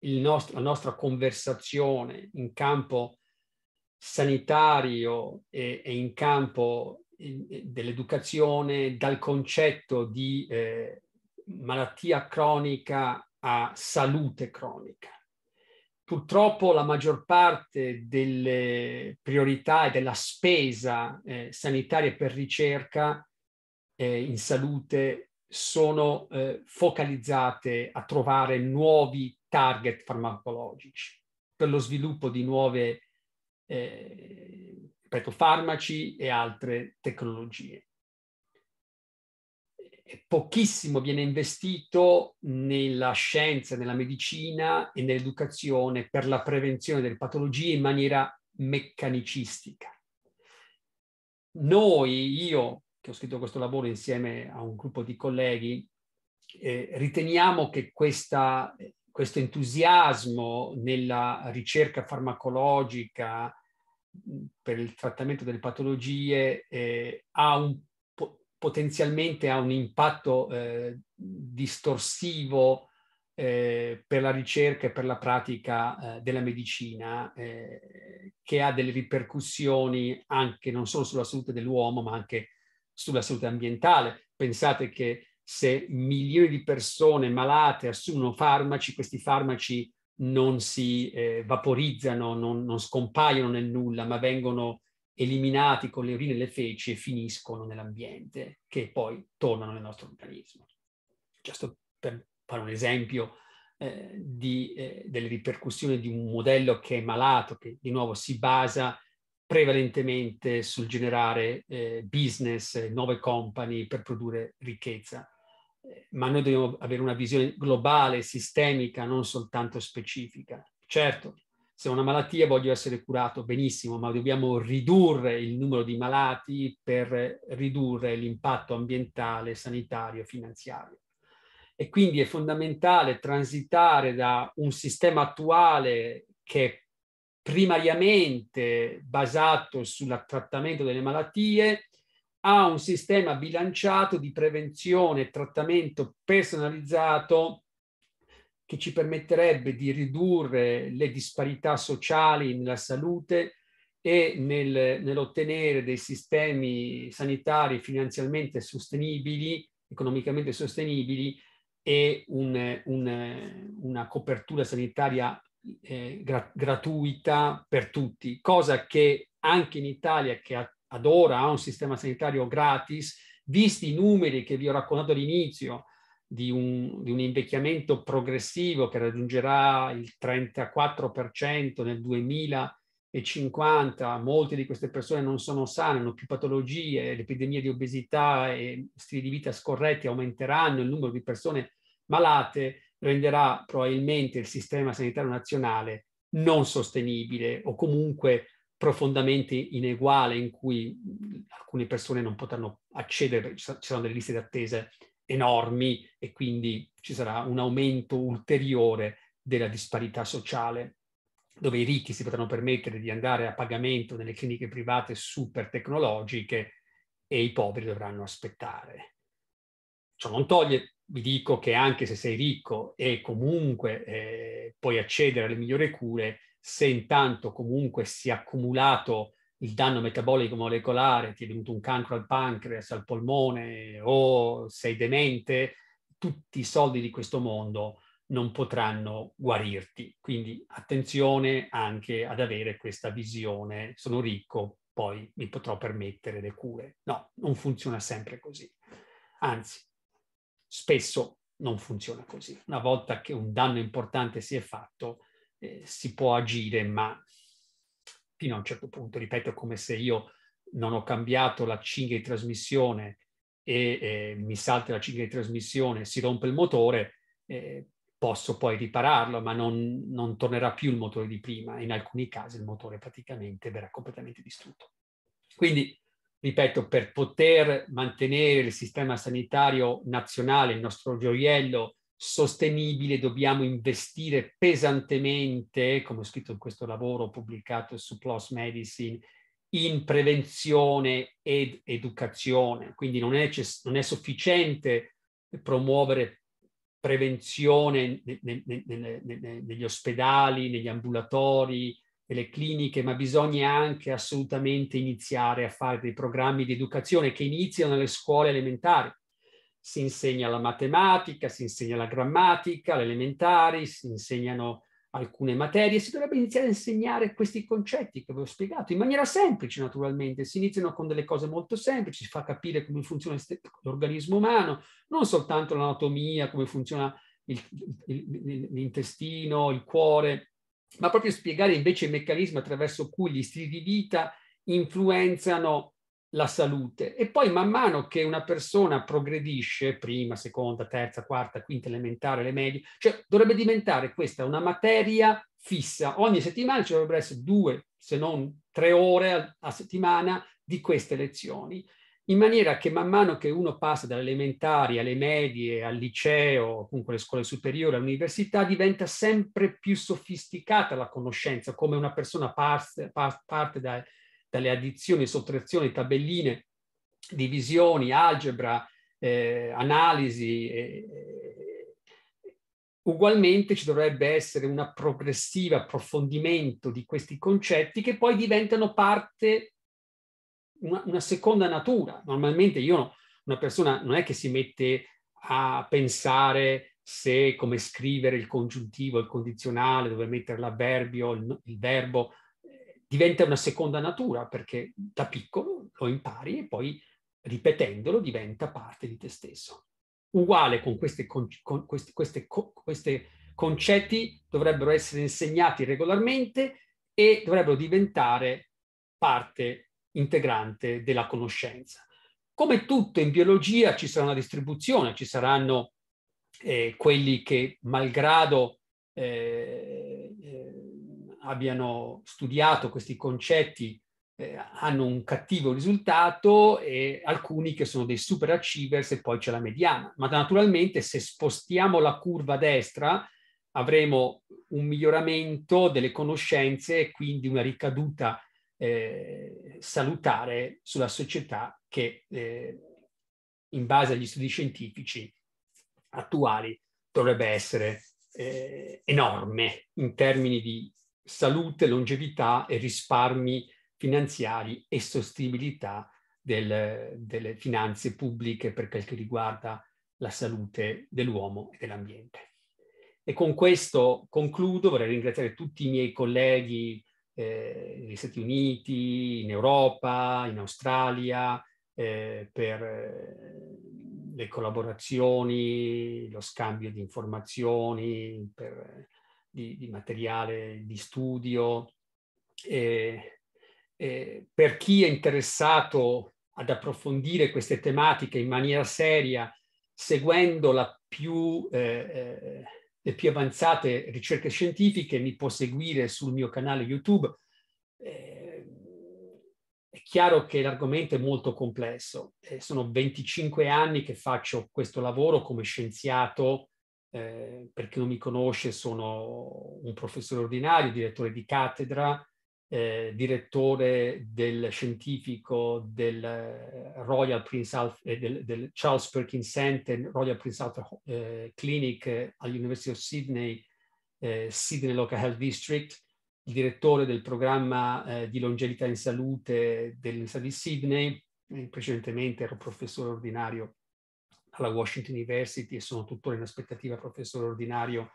nostro, la nostra conversazione in campo sanitario e, e in campo eh, dell'educazione dal concetto di eh, malattia cronica a salute cronica. Purtroppo la maggior parte delle priorità e della spesa eh, sanitaria per ricerca eh, in salute sono eh, focalizzate a trovare nuovi target farmacologici per lo sviluppo di nuove eh, farmaci e altre tecnologie pochissimo viene investito nella scienza, nella medicina e nell'educazione per la prevenzione delle patologie in maniera meccanicistica. Noi, io che ho scritto questo lavoro insieme a un gruppo di colleghi, eh, riteniamo che questa, questo entusiasmo nella ricerca farmacologica mm, per il trattamento delle patologie eh, ha un potenzialmente ha un impatto eh, distorsivo eh, per la ricerca e per la pratica eh, della medicina, eh, che ha delle ripercussioni anche non solo sulla salute dell'uomo, ma anche sulla salute ambientale. Pensate che se milioni di persone malate assumono farmaci, questi farmaci non si eh, vaporizzano, non, non, scompaiono nel nulla, ma vengono eliminati con le urine e le feci e finiscono nell'ambiente, che poi tornano nel nostro organismo. Giusto per fare un esempio eh, di, eh, delle ripercussioni di un modello che è malato, che di nuovo si basa prevalentemente sul generare eh, business, eh, nuove company per produrre ricchezza. Eh, ma noi dobbiamo avere una visione globale, sistemica, non soltanto specifica. Certo, se ho una malattia voglio essere curato, benissimo, ma dobbiamo ridurre il numero di malati per ridurre l'impatto ambientale, sanitario, finanziario. E quindi è fondamentale transitare da un sistema attuale che è primariamente basato sul trattamento delle malattie a un sistema bilanciato di prevenzione e trattamento personalizzato che ci permetterebbe di ridurre le disparità sociali nella salute e nel, nell'ottenere dei sistemi sanitari finanziariamente sostenibili, economicamente sostenibili e un, un, una copertura sanitaria eh, gra- gratuita per tutti, cosa che anche in Italia, che ad ora ha un sistema sanitario gratis, visti i numeri che vi ho raccontato all'inizio, di un, di un, invecchiamento progressivo che raggiungerà il 34% nel 2050, molte di queste persone non sono sane, hanno più patologie, l'epidemia di obesità e stili di vita scorretti aumenteranno, il numero di persone malate renderà probabilmente il sistema sanitario nazionale non sostenibile o comunque profondamente ineguale in cui alcune persone non potranno accedere, ci saranno delle liste d'attesa enormi e quindi ci sarà un aumento ulteriore della disparità sociale, dove i ricchi si potranno permettere di andare a pagamento nelle cliniche private super tecnologiche e i poveri dovranno aspettare. Ciò non toglie, vi dico che anche se sei ricco e comunque eh, puoi accedere alle migliori cure, se intanto comunque si è accumulato il danno metabolico molecolare, ti è venuto un cancro al pancreas, al polmone o sei demente, tutti i soldi di questo mondo non potranno guarirti. Quindi attenzione anche ad avere questa visione, sono ricco, poi mi potrò permettere le cure. No, non funziona sempre così. Anzi, spesso non funziona così. Una volta che un danno importante si è fatto, eh, si può agire, ma fino a un certo punto, ripeto, come se io non ho cambiato la cinghia di trasmissione e eh, mi salta la cinghia di trasmissione, si rompe il motore, eh, posso poi ripararlo, ma non, non, tornerà più il motore di prima. In alcuni casi il motore praticamente verrà completamente distrutto. Quindi, ripeto, per poter mantenere il sistema sanitario nazionale, il nostro gioiello, sostenibile, dobbiamo investire pesantemente, come ho scritto in questo lavoro pubblicato su PLOS Medicine, in prevenzione ed educazione. Quindi non è, non è sufficiente promuovere prevenzione negli ospedali, negli ambulatori, nelle cliniche, ma bisogna anche assolutamente iniziare a fare dei programmi di educazione che iniziano nelle scuole elementari si insegna la matematica, si insegna la grammatica, le elementari, si insegnano alcune materie, si dovrebbe iniziare a insegnare questi concetti che vi ho spiegato in maniera semplice naturalmente, si iniziano con delle cose molto semplici, si fa capire come funziona l'organismo umano, non soltanto l'anatomia, come funziona il, il, l'intestino, il cuore, ma proprio spiegare invece i meccanismi attraverso cui gli stili di vita influenzano la salute e poi man mano che una persona progredisce, prima, seconda, terza, quarta, quinta elementare, le medie, cioè dovrebbe diventare questa una materia fissa. Ogni settimana ci dovrebbero essere due, se non tre ore a, a settimana di queste lezioni, in maniera che man mano che uno passa dalle elementari alle medie, al liceo, comunque alle scuole superiori, all'università, diventa sempre più sofisticata la conoscenza, come una persona parte, parte dai dalle addizioni, sottrazioni, tabelline, divisioni, algebra, eh, analisi. Eh, ugualmente ci dovrebbe essere un progressivo approfondimento di questi concetti che poi diventano parte, una, una seconda natura. Normalmente io, una persona non è che si mette a pensare se come scrivere il congiuntivo, il condizionale, dove mettere l'avverbio, il, il verbo, diventa una seconda natura perché da piccolo lo impari e poi ripetendolo diventa parte di te stesso. Uguale con queste, con, con concetti dovrebbero essere insegnati regolarmente e dovrebbero diventare parte integrante della conoscenza. Come tutto in biologia ci sarà una distribuzione, ci saranno eh, quelli che malgrado eh, abbiano studiato questi concetti eh, hanno un cattivo risultato e alcuni che sono dei super achievers e poi c'è la mediana. Ma naturalmente se spostiamo la curva a destra avremo un miglioramento delle conoscenze e quindi una ricaduta eh, salutare sulla società che eh, in base agli studi scientifici attuali dovrebbe essere eh, enorme in termini di salute, longevità e risparmi finanziari e sostenibilità del, delle finanze pubbliche per quel che riguarda la salute dell'uomo e dell'ambiente. E con questo concludo, vorrei ringraziare tutti i miei colleghi eh, negli Stati Uniti, in Europa, in Australia, eh, per eh, le collaborazioni, lo scambio di informazioni, per di, di materiale di studio. E, eh, e eh, per chi è interessato ad approfondire queste tematiche in maniera seria, seguendo più, eh, eh, le più avanzate ricerche scientifiche, mi può seguire sul mio canale YouTube. Eh, è chiaro che l'argomento è molto complesso. Eh, sono 25 anni che faccio questo lavoro come scienziato eh, per chi non mi conosce sono un professore ordinario, direttore di cattedra, eh, direttore del scientifico del eh, Royal Prince Alfred, eh, del, del, Charles Perkins Center, Royal Prince Alfred eh, Clinic all'University of Sydney, Sydney Local Health District, il direttore del programma di longevità in salute dell'Università di Sydney, precedentemente ero professore ordinario alla Washington University e sono tuttora in aspettativa professore ordinario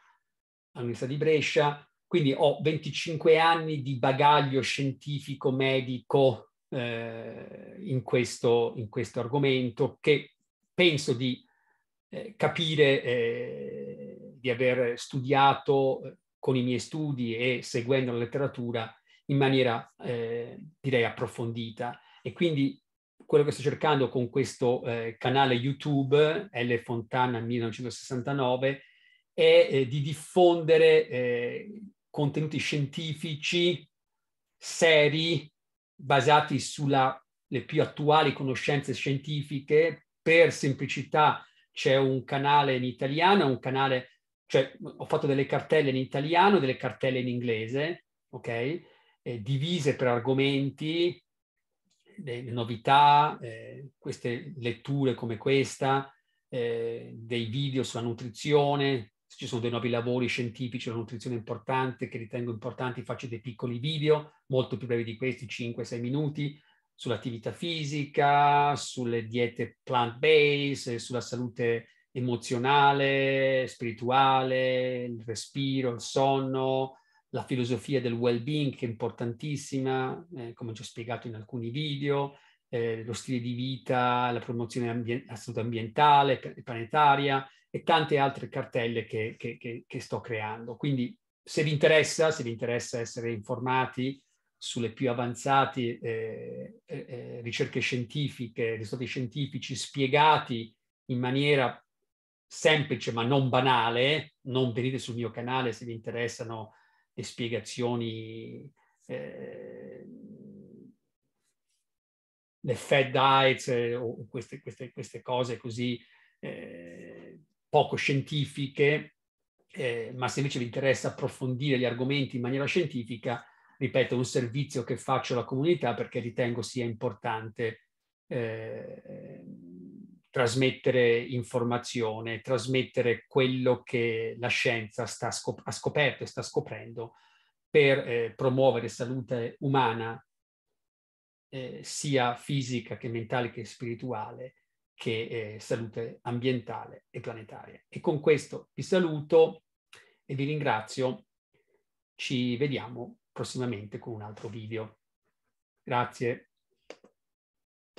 all'Università di Brescia, quindi ho 25 anni di bagaglio scientifico, medico eh, in, questo, in, questo, argomento che penso di eh, capire, eh, di aver studiato eh, con i miei studi e seguendo la letteratura in maniera, eh, direi, approfondita. E quindi quello che sto cercando con questo eh, canale YouTube, L Fontana 1969, è eh, di diffondere eh, contenuti scientifici seri basati sulle più attuali conoscenze scientifiche. Per semplicità c'è un canale in italiano, un canale, cioè ho fatto delle cartelle in italiano, delle cartelle in inglese, ok? Eh, divise per argomenti, le novità, eh, queste letture come questa, eh, dei video sulla nutrizione, se ci sono dei nuovi lavori scientifici sulla nutrizione importante che ritengo importanti, faccio dei piccoli video, molto più brevi di questi, 5-6 minuti, sull'attività fisica, sulle diete plant-based, sulla salute emozionale, spirituale, il respiro, il sonno, la filosofia del well-being che è importantissima, eh, come ci ho spiegato in alcuni video, eh, lo stile di vita, la promozione ambien- la salute ambientale, planetaria e tante altre cartelle che, che, che, che, sto creando. Quindi se vi interessa, se vi interessa essere informati sulle più avanzate eh, eh, eh ricerche scientifiche, risultati scientifici spiegati in maniera semplice ma non banale, non venite sul mio canale se vi interessano e spiegazioni, eh, le Fed Diets eh, o queste, queste, queste, cose così eh, poco scientifiche, eh, ma se invece vi interessa approfondire gli argomenti in maniera scientifica, ripeto, è un servizio che faccio alla comunità perché ritengo sia importante eh, trasmettere informazione, trasmettere quello che la scienza scop- ha scoperto e sta scoprendo per eh, promuovere salute umana, eh, sia fisica che mentale che spirituale, che eh, salute ambientale e planetaria. E con questo vi saluto e vi ringrazio. Ci vediamo prossimamente con un altro video. Grazie.